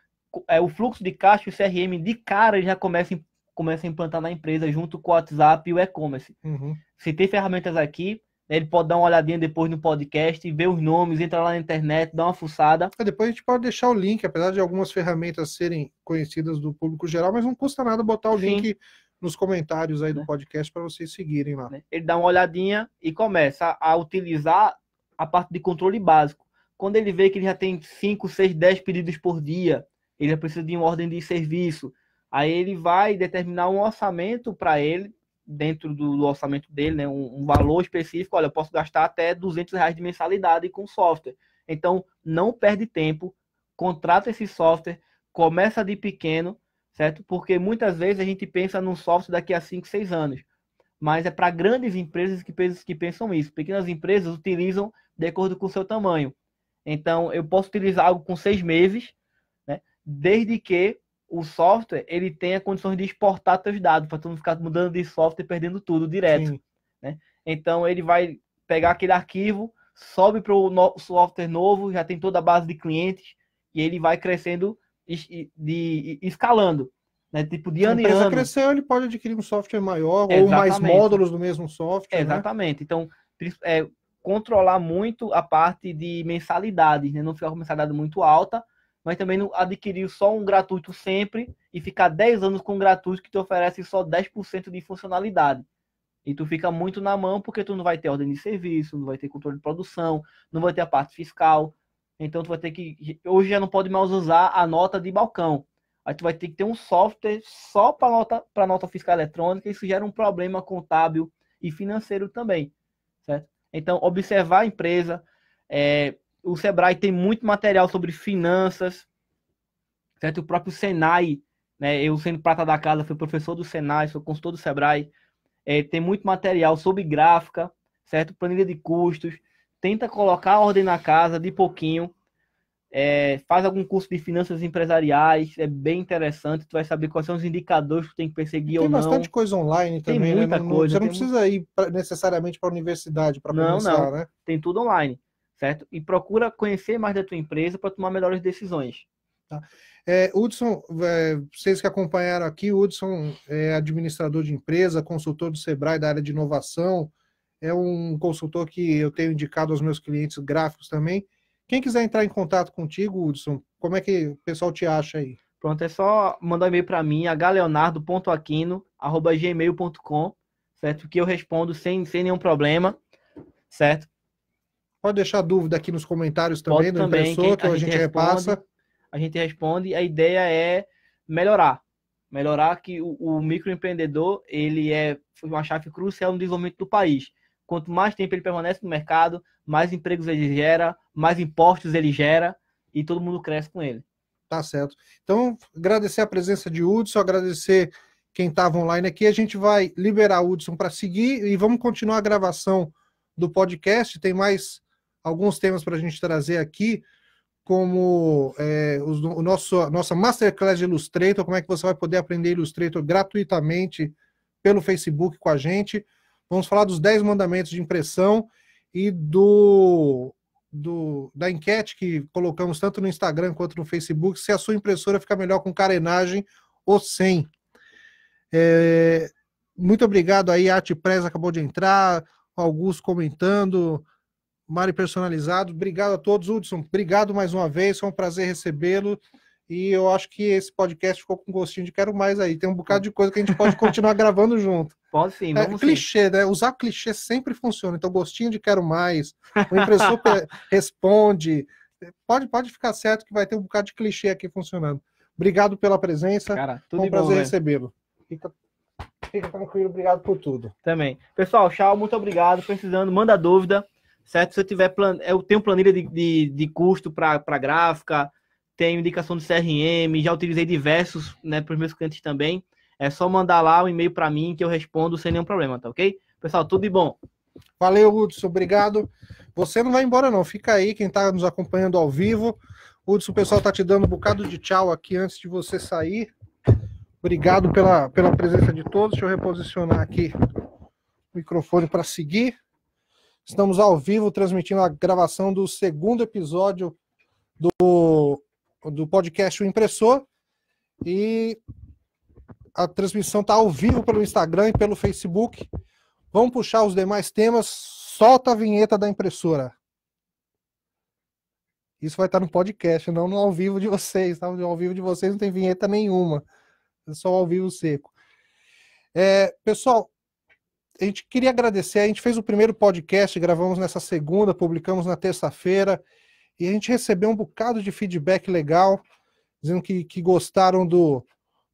é o fluxo de caixa e o CRM de cara já começa, começa a implantar na empresa junto com o WhatsApp e o e-commerce. Uhum. Se tem ferramentas aqui, ele pode dar uma olhadinha depois no podcast, ver os nomes, entrar lá na internet, dar uma fuçada. É, depois a gente pode deixar o link, apesar de algumas ferramentas serem conhecidas do público geral, mas não custa nada botar o Sim. link nos comentários aí do né? podcast para vocês seguirem lá. Né? Ele dá uma olhadinha e começa a utilizar a parte de controle básico. Quando ele vê que ele já tem 5, 6, 10 pedidos por dia, ele precisa de uma ordem de serviço. Aí ele vai determinar um orçamento para ele, dentro do, orçamento dele, né, um, um, valor específico. Olha, eu posso gastar até 200 reais de mensalidade com software. Então, não perde tempo, contrata esse software, começa de pequeno certo? Porque muitas vezes a gente pensa num software daqui a 5, 6 anos, mas é para grandes empresas que, que pensam isso. Pequenas empresas utilizam de acordo com o seu tamanho. Então, eu posso utilizar algo com seis meses, né? desde que o software ele tenha condições de exportar seus dados, para tu não ficar mudando de software e perdendo tudo direto. Né? Então, ele vai pegar aquele arquivo, sobe para o no software novo, já tem toda a base de clientes, e ele vai crescendo de, de escalando. Né? Tipo, de ano a empresa ano. cresceu, ele pode adquirir um software maior Exatamente. ou mais módulos do mesmo software. Né? Exatamente. Né? Então, é, controlar muito a parte de mensalidades, né? não ficar com mensalidade muito alta, mas também não adquirir só um gratuito sempre e ficar 10 anos com um gratuito que te oferece só 10% de funcionalidade. E tu fica muito na mão porque tu não vai ter ordem de serviço, não vai ter controle de produção, não vai ter a parte fiscal, então tu vai ter que hoje já não pode mais usar a nota de balcão. Aí tu vai ter que ter um software só para nota para nota fiscal eletrônica, isso gera um problema contábil e financeiro também, certo? Então observar a empresa, é, o Sebrae tem muito material sobre finanças, certo? O próprio Senai, né? Eu sendo prata da casa, fui professor do Senai, sou consultor do Sebrae, é, tem muito material sobre gráfica, certo? Planilha de custos, tenta colocar a ordem na casa de pouquinho. É, faz algum curso de finanças empresariais, é bem interessante. Tu vai saber quais são os indicadores que tu tem que perseguir tem ou não. Tem bastante coisa online também, tem né? muita né? não, coisa. Você não precisa ir pra, necessariamente para a universidade para começar, não. né? Tem tudo online, certo? E procura conhecer mais da tua empresa para tomar melhores decisões. Tá. É, Hudson, é, vocês que acompanharam aqui, Hudson é administrador de empresa, consultor do Sebrae da área de inovação, é um consultor que eu tenho indicado aos meus clientes gráficos também. Quem quiser entrar em contato contigo, Hudson, como é que o pessoal te acha aí? Pronto, é só mandar e-mail para mim, galeonardo.aquino.gmail.com, certo? Que eu respondo sem, sem nenhum problema, certo? Pode deixar dúvida aqui nos comentários também, Pode do também, impressor, que a, gente, gente repassa. A gente responde, a ideia é melhorar. Melhorar que o, o microempreendedor, ele é uma chave crucial no desenvolvimento do país. Quanto mais tempo ele permanece no mercado, mais empregos ele gera, mais impostos ele gera e todo mundo cresce com ele. Tá certo. Então, agradecer a presença de Hudson, agradecer quem estava online aqui. A gente vai liberar o Hudson para seguir e vamos continuar a gravação do podcast. Tem mais alguns temas para a gente trazer aqui, como é, o nosso, nossa Masterclass de Illustrator, como é que você vai poder aprender Illustrator gratuitamente pelo Facebook com a gente. Vamos falar dos 10 mandamentos de impressão e do, do, da enquete que colocamos tanto no Instagram quanto no Facebook, se a sua impressora fica melhor com carenagem ou sem. É, muito obrigado aí, Arte Press acabou de entrar, Augusto comentando, Mari Personalizado, obrigado a todos, Hudson, obrigado mais uma vez, foi um prazer recebê-lo. E eu acho que esse podcast ficou com gostinho de quero mais aí. Tem um bocado de coisa que a gente pode continuar gravando junto. Pode sim, é, vamos é, sim. clichê, né? Usar clichê sempre funciona. Então, gostinho de quero mais, o impressor responde. Pode, pode ficar certo que vai ter um bocado de clichê aqui funcionando. Obrigado pela presença. Cara, tudo um prazer recebê-lo. Fica, fica tranquilo, obrigado por tudo. Também. Pessoal, tchau, muito obrigado. Precisando, manda dúvida certo? Se eu tiver plan... eu tenho planilha de, de, de custo para gráfica, tenho indicação de CRM, já utilizei diversos né, para os meus clientes também. É só mandar lá o um e-mail para mim que eu respondo sem nenhum problema, tá ok? Pessoal, tudo de bom. Valeu, Hudson, obrigado. Você não vai embora não, fica aí quem está nos acompanhando ao vivo. Hudson, o pessoal está te dando um bocado de tchau aqui antes de você sair. Obrigado pela, pela presença de todos. Deixa eu reposicionar aqui o microfone para seguir. Estamos ao vivo transmitindo a gravação do segundo episódio do do podcast O Impressor. E a transmissão está ao vivo pelo Instagram e pelo Facebook. Vamos puxar os demais temas. Solta a vinheta da impressora. Isso vai estar no podcast, não no ao vivo de vocês. Tá? No ao vivo de vocês não tem vinheta nenhuma. É só ao vivo seco. É, pessoal, a gente queria agradecer. A gente fez o primeiro podcast, gravamos nessa segunda, publicamos na terça-feira. E a gente recebeu um bocado de feedback legal, dizendo que, que gostaram do,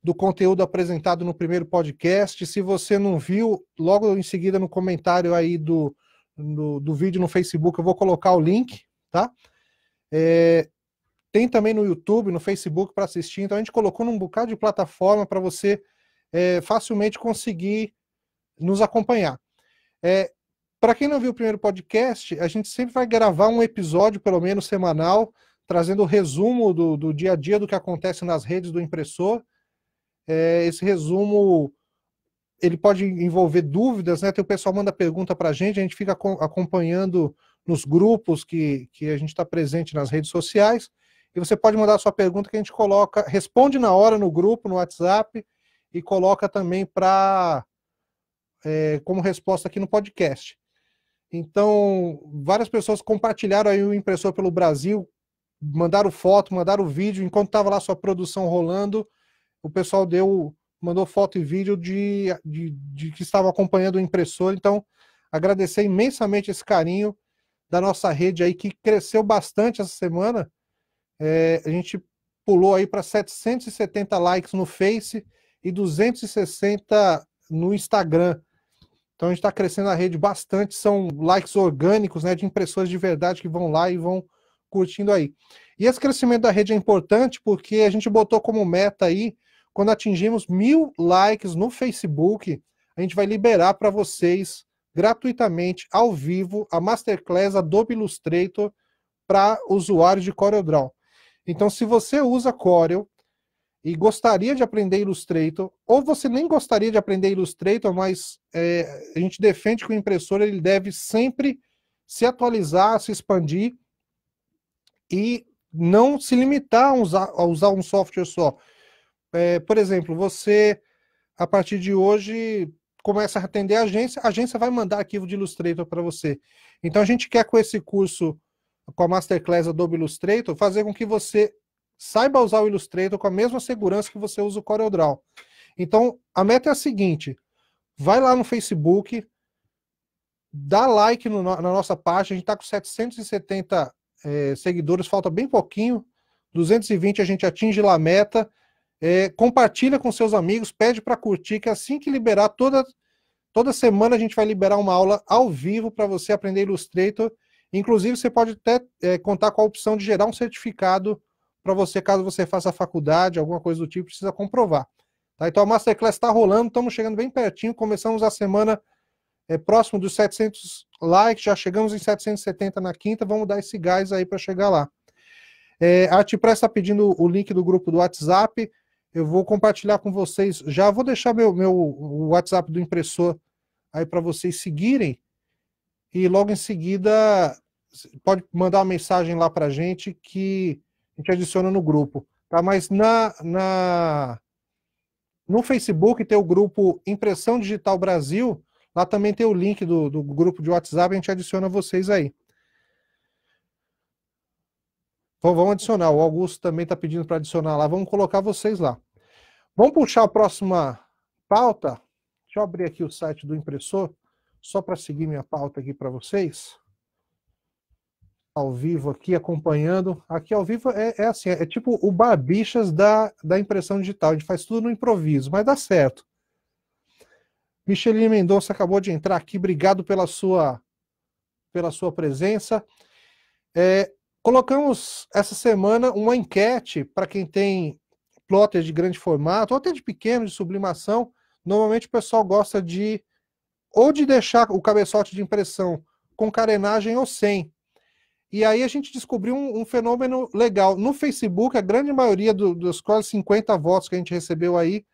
do conteúdo apresentado no primeiro podcast. Se você não viu, logo em seguida no comentário aí do, do, do vídeo no Facebook, eu vou colocar o link, tá? É, tem também no YouTube, no Facebook para assistir. Então a gente colocou num bocado de plataforma para você é, facilmente conseguir nos acompanhar. É, para quem não viu o primeiro podcast, a gente sempre vai gravar um episódio, pelo menos semanal, trazendo o resumo do, do dia a dia do que acontece nas redes do impressor. É, esse resumo ele pode envolver dúvidas, né? Tem o pessoal manda pergunta para a gente, a gente fica acompanhando nos grupos que, que a gente está presente nas redes sociais. E você pode mandar sua pergunta que a gente coloca, responde na hora no grupo, no WhatsApp, e coloca também para é, como resposta aqui no podcast. Então, várias pessoas compartilharam aí o impressor pelo Brasil, mandaram foto, mandaram vídeo. Enquanto estava lá sua produção rolando, o pessoal deu, mandou foto e vídeo de, de, de que estava acompanhando o impressor. Então, agradecer imensamente esse carinho da nossa rede aí, que cresceu bastante essa semana. É, a gente pulou aí para 770 likes no Face e 260 no Instagram. Então a gente está crescendo a rede bastante, são likes orgânicos, né, de impressores de verdade que vão lá e vão curtindo aí. E esse crescimento da rede é importante porque a gente botou como meta aí, quando atingirmos mil likes no Facebook, a gente vai liberar para vocês gratuitamente, ao vivo, a Masterclass Adobe Illustrator para usuários de CorelDRAW. Então, se você usa Corel, e gostaria de aprender Illustrator, ou você nem gostaria de aprender Illustrator, mas é, a gente defende que o impressor ele deve sempre se atualizar, se expandir e não se limitar a usar, a usar um software só. É, por exemplo, você, a partir de hoje, começa a atender a agência, a agência vai mandar arquivo de Illustrator para você. Então a gente quer com esse curso, com a Masterclass Adobe Illustrator, fazer com que você Saiba usar o Illustrator com a mesma segurança que você usa o CorelDRAW. Então, a meta é a seguinte: vai lá no Facebook, dá like no, na nossa página, a gente está com 770 é, seguidores, falta bem pouquinho, 220 a gente atinge lá a meta. É, compartilha com seus amigos, pede para curtir, que assim que liberar, toda, toda semana a gente vai liberar uma aula ao vivo para você aprender Illustrator. Inclusive, você pode até é, contar com a opção de gerar um certificado para você, caso você faça faculdade, alguma coisa do tipo, precisa comprovar. Tá? Então a Masterclass está rolando, estamos chegando bem pertinho, começamos a semana é, próximo dos 700 likes, já chegamos em 770 na quinta, vamos dar esse gás aí para chegar lá. É, a Artpress está pedindo o link do grupo do WhatsApp, eu vou compartilhar com vocês, já vou deixar meu, meu o WhatsApp do impressor aí para vocês seguirem, e logo em seguida pode mandar uma mensagem lá para gente que a gente adiciona no grupo, tá? Mas na, na no Facebook tem o grupo Impressão Digital Brasil, lá também tem o link do, do grupo de WhatsApp, a gente adiciona vocês aí. Então vamos adicionar, o Augusto também está pedindo para adicionar lá, vamos colocar vocês lá. Vamos puxar a próxima pauta? Deixa eu abrir aqui o site do impressor, só para seguir minha pauta aqui para vocês ao vivo aqui acompanhando. Aqui ao vivo é, é assim, é tipo o barbichas da, da impressão digital. A gente faz tudo no improviso, mas dá certo. Micheline Mendonça acabou de entrar aqui. Obrigado pela sua pela sua presença. É, colocamos essa semana uma enquete para quem tem plotters de grande formato, ou até de pequeno, de sublimação. Normalmente o pessoal gosta de ou de deixar o cabeçote de impressão com carenagem ou sem. E aí a gente descobriu um, um fenômeno legal. No Facebook, a grande maioria do, dos quase 50 votos que a gente recebeu aí,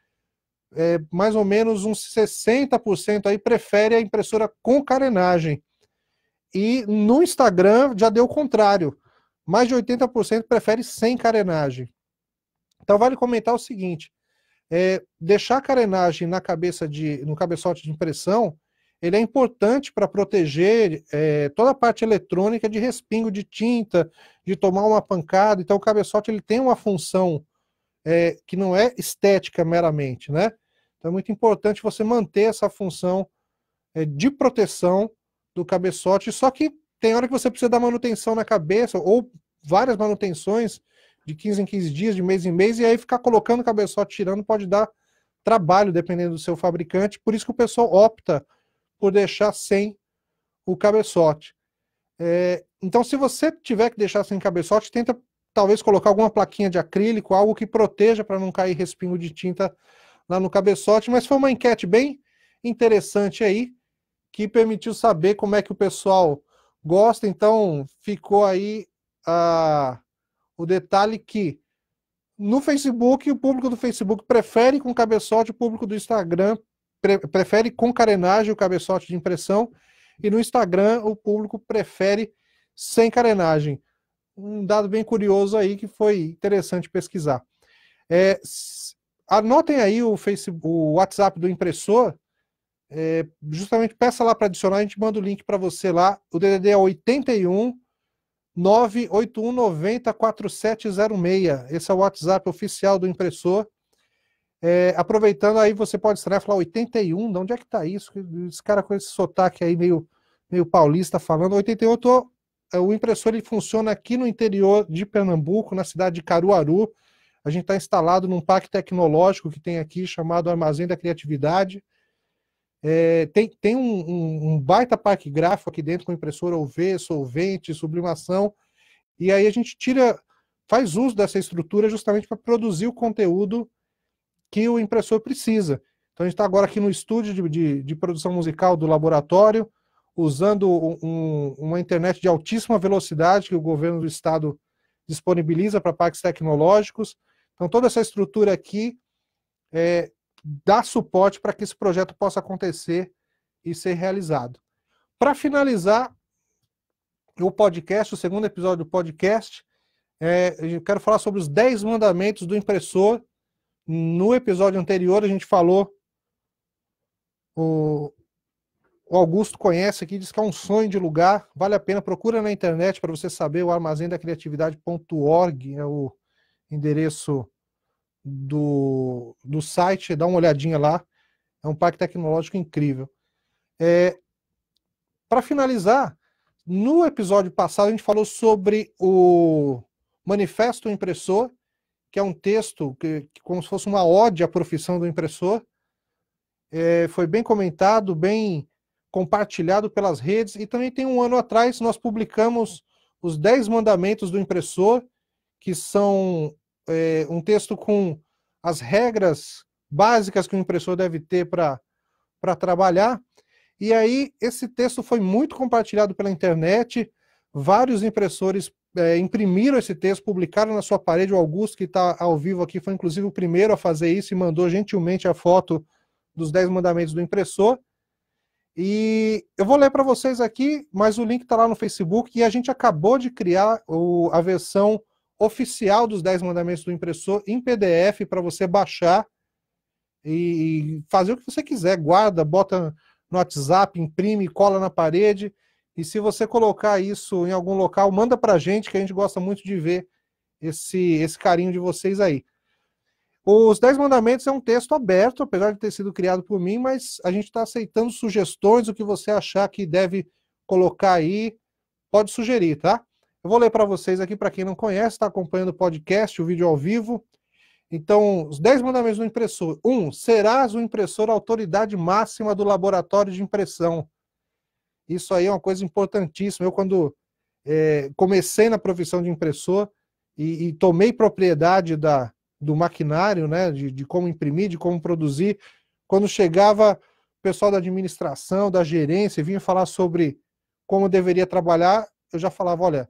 é, mais ou menos uns 60% aí prefere a impressora com carenagem. E no Instagram já deu o contrário. Mais de 80% prefere sem carenagem. Então vale comentar o seguinte: é, deixar a carenagem na cabeça de, no cabeçote de impressão ele é importante para proteger é, toda a parte eletrônica de respingo de tinta, de tomar uma pancada. Então o cabeçote ele tem uma função é, que não é estética meramente, né? Então é muito importante você manter essa função é, de proteção do cabeçote. Só que tem hora que você precisa dar manutenção na cabeça ou várias manutenções de 15 em 15 dias, de mês em mês, e aí ficar colocando o cabeçote tirando pode dar trabalho dependendo do seu fabricante. Por isso que o pessoal opta por deixar sem o cabeçote. É, então, se você tiver que deixar sem cabeçote, tenta talvez colocar alguma plaquinha de acrílico, algo que proteja para não cair respingo de tinta lá no cabeçote. Mas foi uma enquete bem interessante aí, que permitiu saber como é que o pessoal gosta. Então, ficou aí a, o detalhe que no Facebook, o público do Facebook prefere com cabeçote, o público do Instagram pre prefere carenagem o cabeçote de impressão e no Instagram o público prefere sem carenagem. Um dado bem curioso aí que foi interessante pesquisar. É, anotem aí o, Facebook, o WhatsApp do impressor. É, justamente peça lá para adicionar, a gente manda o link para você lá. O DDD é 81 981904706. Esse é o WhatsApp oficial do impressor. É, aproveitando aí, você pode estranhar falar 81, de onde é que tá isso? Esse cara com esse sotaque aí meio, meio paulista falando. 81, eu tô, é, o impressor ele funciona aqui no interior de Pernambuco, na cidade de Caruaru. A gente está instalado num parque tecnológico que tem aqui, chamado Armazém da Criatividade. É, tem tem um, um, um, baita parque gráfico aqui dentro com impressora UV, solvente, sublimação. E aí a gente tira, faz uso dessa estrutura justamente para produzir o conteúdo que o impressor precisa. Então a gente está agora aqui no estúdio de, de, de, produção musical do laboratório, usando um, uma internet de altíssima velocidade que o governo do estado disponibiliza para parques tecnológicos. Então toda essa estrutura aqui é, dá suporte para que esse projeto possa acontecer e ser realizado. Para finalizar o podcast, o segundo episódio do podcast, é, eu quero falar sobre os 10 mandamentos do impressor no episódio anterior a gente falou, o, o Augusto conhece aqui, diz que é um sonho de lugar, vale a pena, procura na internet para você saber, o armazém da criatividade.org é o endereço do, do site, dá uma olhadinha lá, é um parque tecnológico incrível. É, para finalizar, no episódio passado a gente falou sobre o manifesto impressor que é um texto que, como se fosse uma ode à profissão do impressor. É, foi bem comentado, bem compartilhado pelas redes. E também tem um ano atrás nós publicamos os 10 mandamentos do impressor, que são é, um texto com as regras básicas que o impressor deve ter para trabalhar. E aí, esse texto foi muito compartilhado pela internet, vários impressores é, imprimiram esse texto, publicaram na sua parede. O Augusto, que está ao vivo aqui, foi inclusive o primeiro a fazer isso e mandou gentilmente a foto dos Dez Mandamentos do impressor. E eu vou ler para vocês aqui, mas o link está lá no Facebook e a gente acabou de criar o, a versão oficial dos Dez Mandamentos do impressor em PDF para você baixar e fazer o que você quiser. Guarda, bota no WhatsApp, imprime, cola na parede. E se você colocar isso em algum local, manda para a gente, que a gente gosta muito de ver esse, esse carinho de vocês aí. Os Dez Mandamentos é um texto aberto, apesar de ter sido criado por mim, mas a gente está aceitando sugestões, o que você achar que deve colocar aí, pode sugerir, tá? Eu vou ler para vocês aqui, para quem não conhece, está acompanhando o podcast, o vídeo ao vivo. Então, os 10 mandamentos do impressor. 1. Um, serás o impressor autoridade máxima do laboratório de impressão. Isso aí é uma coisa importantíssima. Eu, quando é, comecei na profissão de impressor e, e, tomei propriedade da, do maquinário, né, de, de como imprimir, de como produzir, quando chegava o pessoal da administração, da gerência, vinha falar sobre como deveria trabalhar, eu já falava, olha,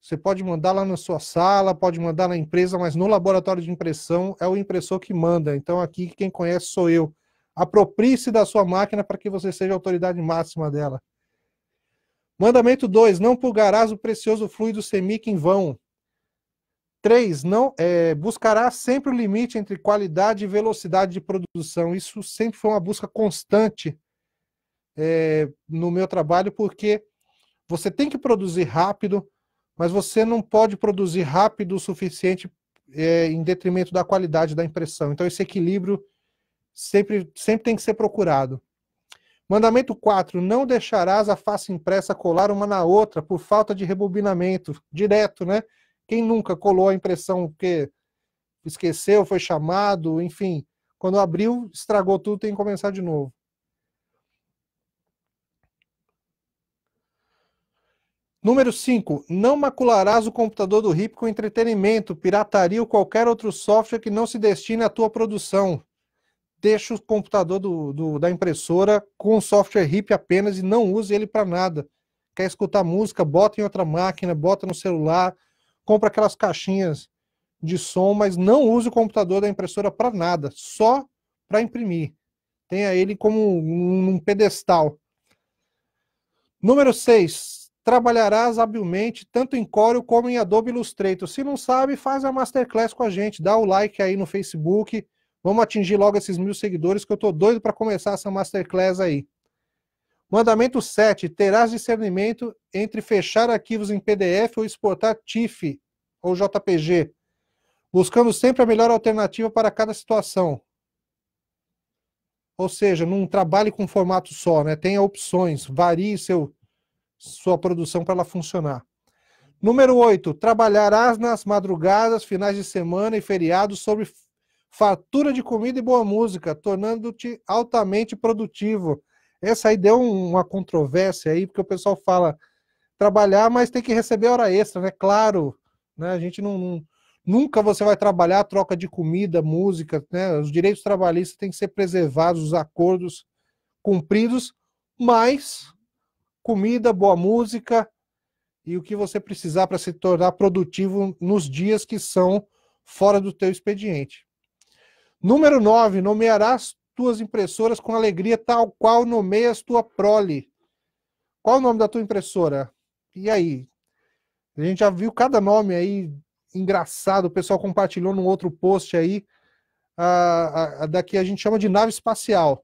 você pode mandar lá na sua sala, pode mandar na empresa, mas no laboratório de impressão é o impressor que manda. Então aqui quem conhece sou eu. Aproprie-se da sua máquina para que você seja a autoridade máxima dela. Mandamento 2: Não pulgarás o precioso fluido semic em vão. 3. Não, é, sempre o limite entre qualidade e velocidade de produção. Isso sempre foi uma busca constante é, no meu trabalho, porque você tem que produzir rápido, mas você não pode produzir rápido o suficiente é, em detrimento da qualidade da impressão. Então, esse equilíbrio sempre, sempre tem que ser procurado. Mandamento 4. Não deixarás a face impressa colar uma na outra por falta de rebobinamento. Direto, né? Quem nunca colou a impressão porque esqueceu, foi chamado, enfim. Quando abriu, estragou tudo, tem que começar de novo. Número 5. Não macularás o computador do RIP com entretenimento, pirataria ou qualquer outro software que não se destine à tua produção deixe o computador do, do, da impressora com software RIP apenas e não use ele para nada. Quer escutar música, bota em outra máquina, bota no celular, compra aquelas caixinhas de som, mas não use o computador da impressora para nada, só para imprimir. Tenha ele como um, um pedestal. Número 6. Trabalharás habilmente tanto em Corel como em Adobe Illustrator. Se não sabe, faz a masterclass com a gente. Dá o like aí no Facebook Vamos atingir logo esses mil seguidores que eu estou doido para começar essa masterclass aí. Mandamento 7. Terás discernimento entre fechar arquivos em PDF ou exportar TIFF ou JPG, buscando sempre a melhor alternativa para cada situação. Ou seja, não trabalhe com formato só, né? tenha opções, varie seu, sua produção para ela funcionar. Número 8. Trabalharás nas madrugadas, finais de semana e feriados sobre fatura de comida e boa música, tornando-te altamente produtivo. Essa aí deu uma controvérsia aí, porque o pessoal fala trabalhar, mas tem que receber hora extra, né? Claro, né? A gente não, não nunca você vai trabalhar troca de comida, música, né? Os direitos trabalhistas têm que ser preservados, os acordos cumpridos, mas comida, boa música e o que você precisar para se tornar produtivo nos dias que são fora do teu expediente. Número 9, nomearás tuas impressoras com alegria tal qual nomeias tua prole. Qual o nome da tua impressora? E aí? A gente já viu cada nome aí engraçado, o pessoal compartilhou num outro post aí. A, a, a daqui a gente chama de nave espacial.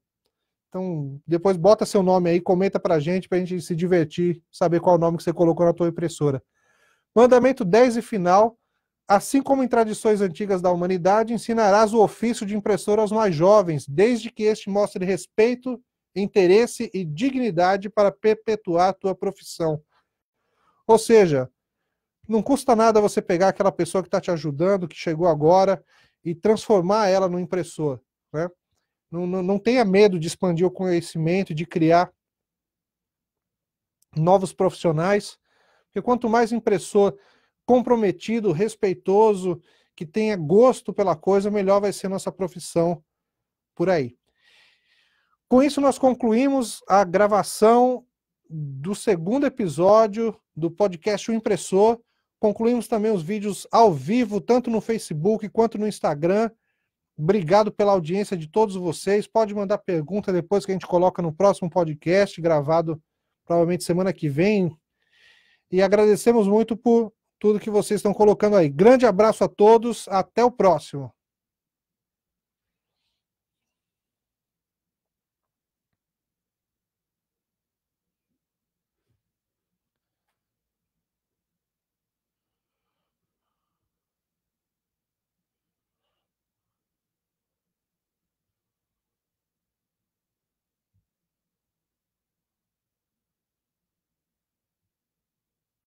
Então, depois bota seu nome aí, comenta pra gente, pra gente se divertir, saber qual o nome que você colocou na tua impressora. Mandamento 10 e final, Assim como em tradições antigas da humanidade, ensinarás o ofício de impressor aos mais jovens, desde que este mostre respeito, interesse e dignidade para perpetuar a tua profissão. Ou seja, não custa nada você pegar aquela pessoa que está te ajudando, que chegou agora, e transformar ela no impressor. Né? Não, não, não tenha medo de expandir o conhecimento, de criar novos profissionais, porque quanto mais impressor comprometido, respeitoso, que tenha gosto pela coisa, melhor vai ser nossa profissão por aí. Com isso, nós concluímos a gravação do segundo episódio do podcast O Impressor. Concluímos também os vídeos ao vivo, tanto no Facebook quanto no Instagram. Obrigado pela audiência de todos vocês. Pode mandar pergunta depois que a gente coloca no próximo podcast, gravado provavelmente semana que vem. E agradecemos muito por tudo que vocês estão colocando aí. Grande abraço a todos, até o próximo.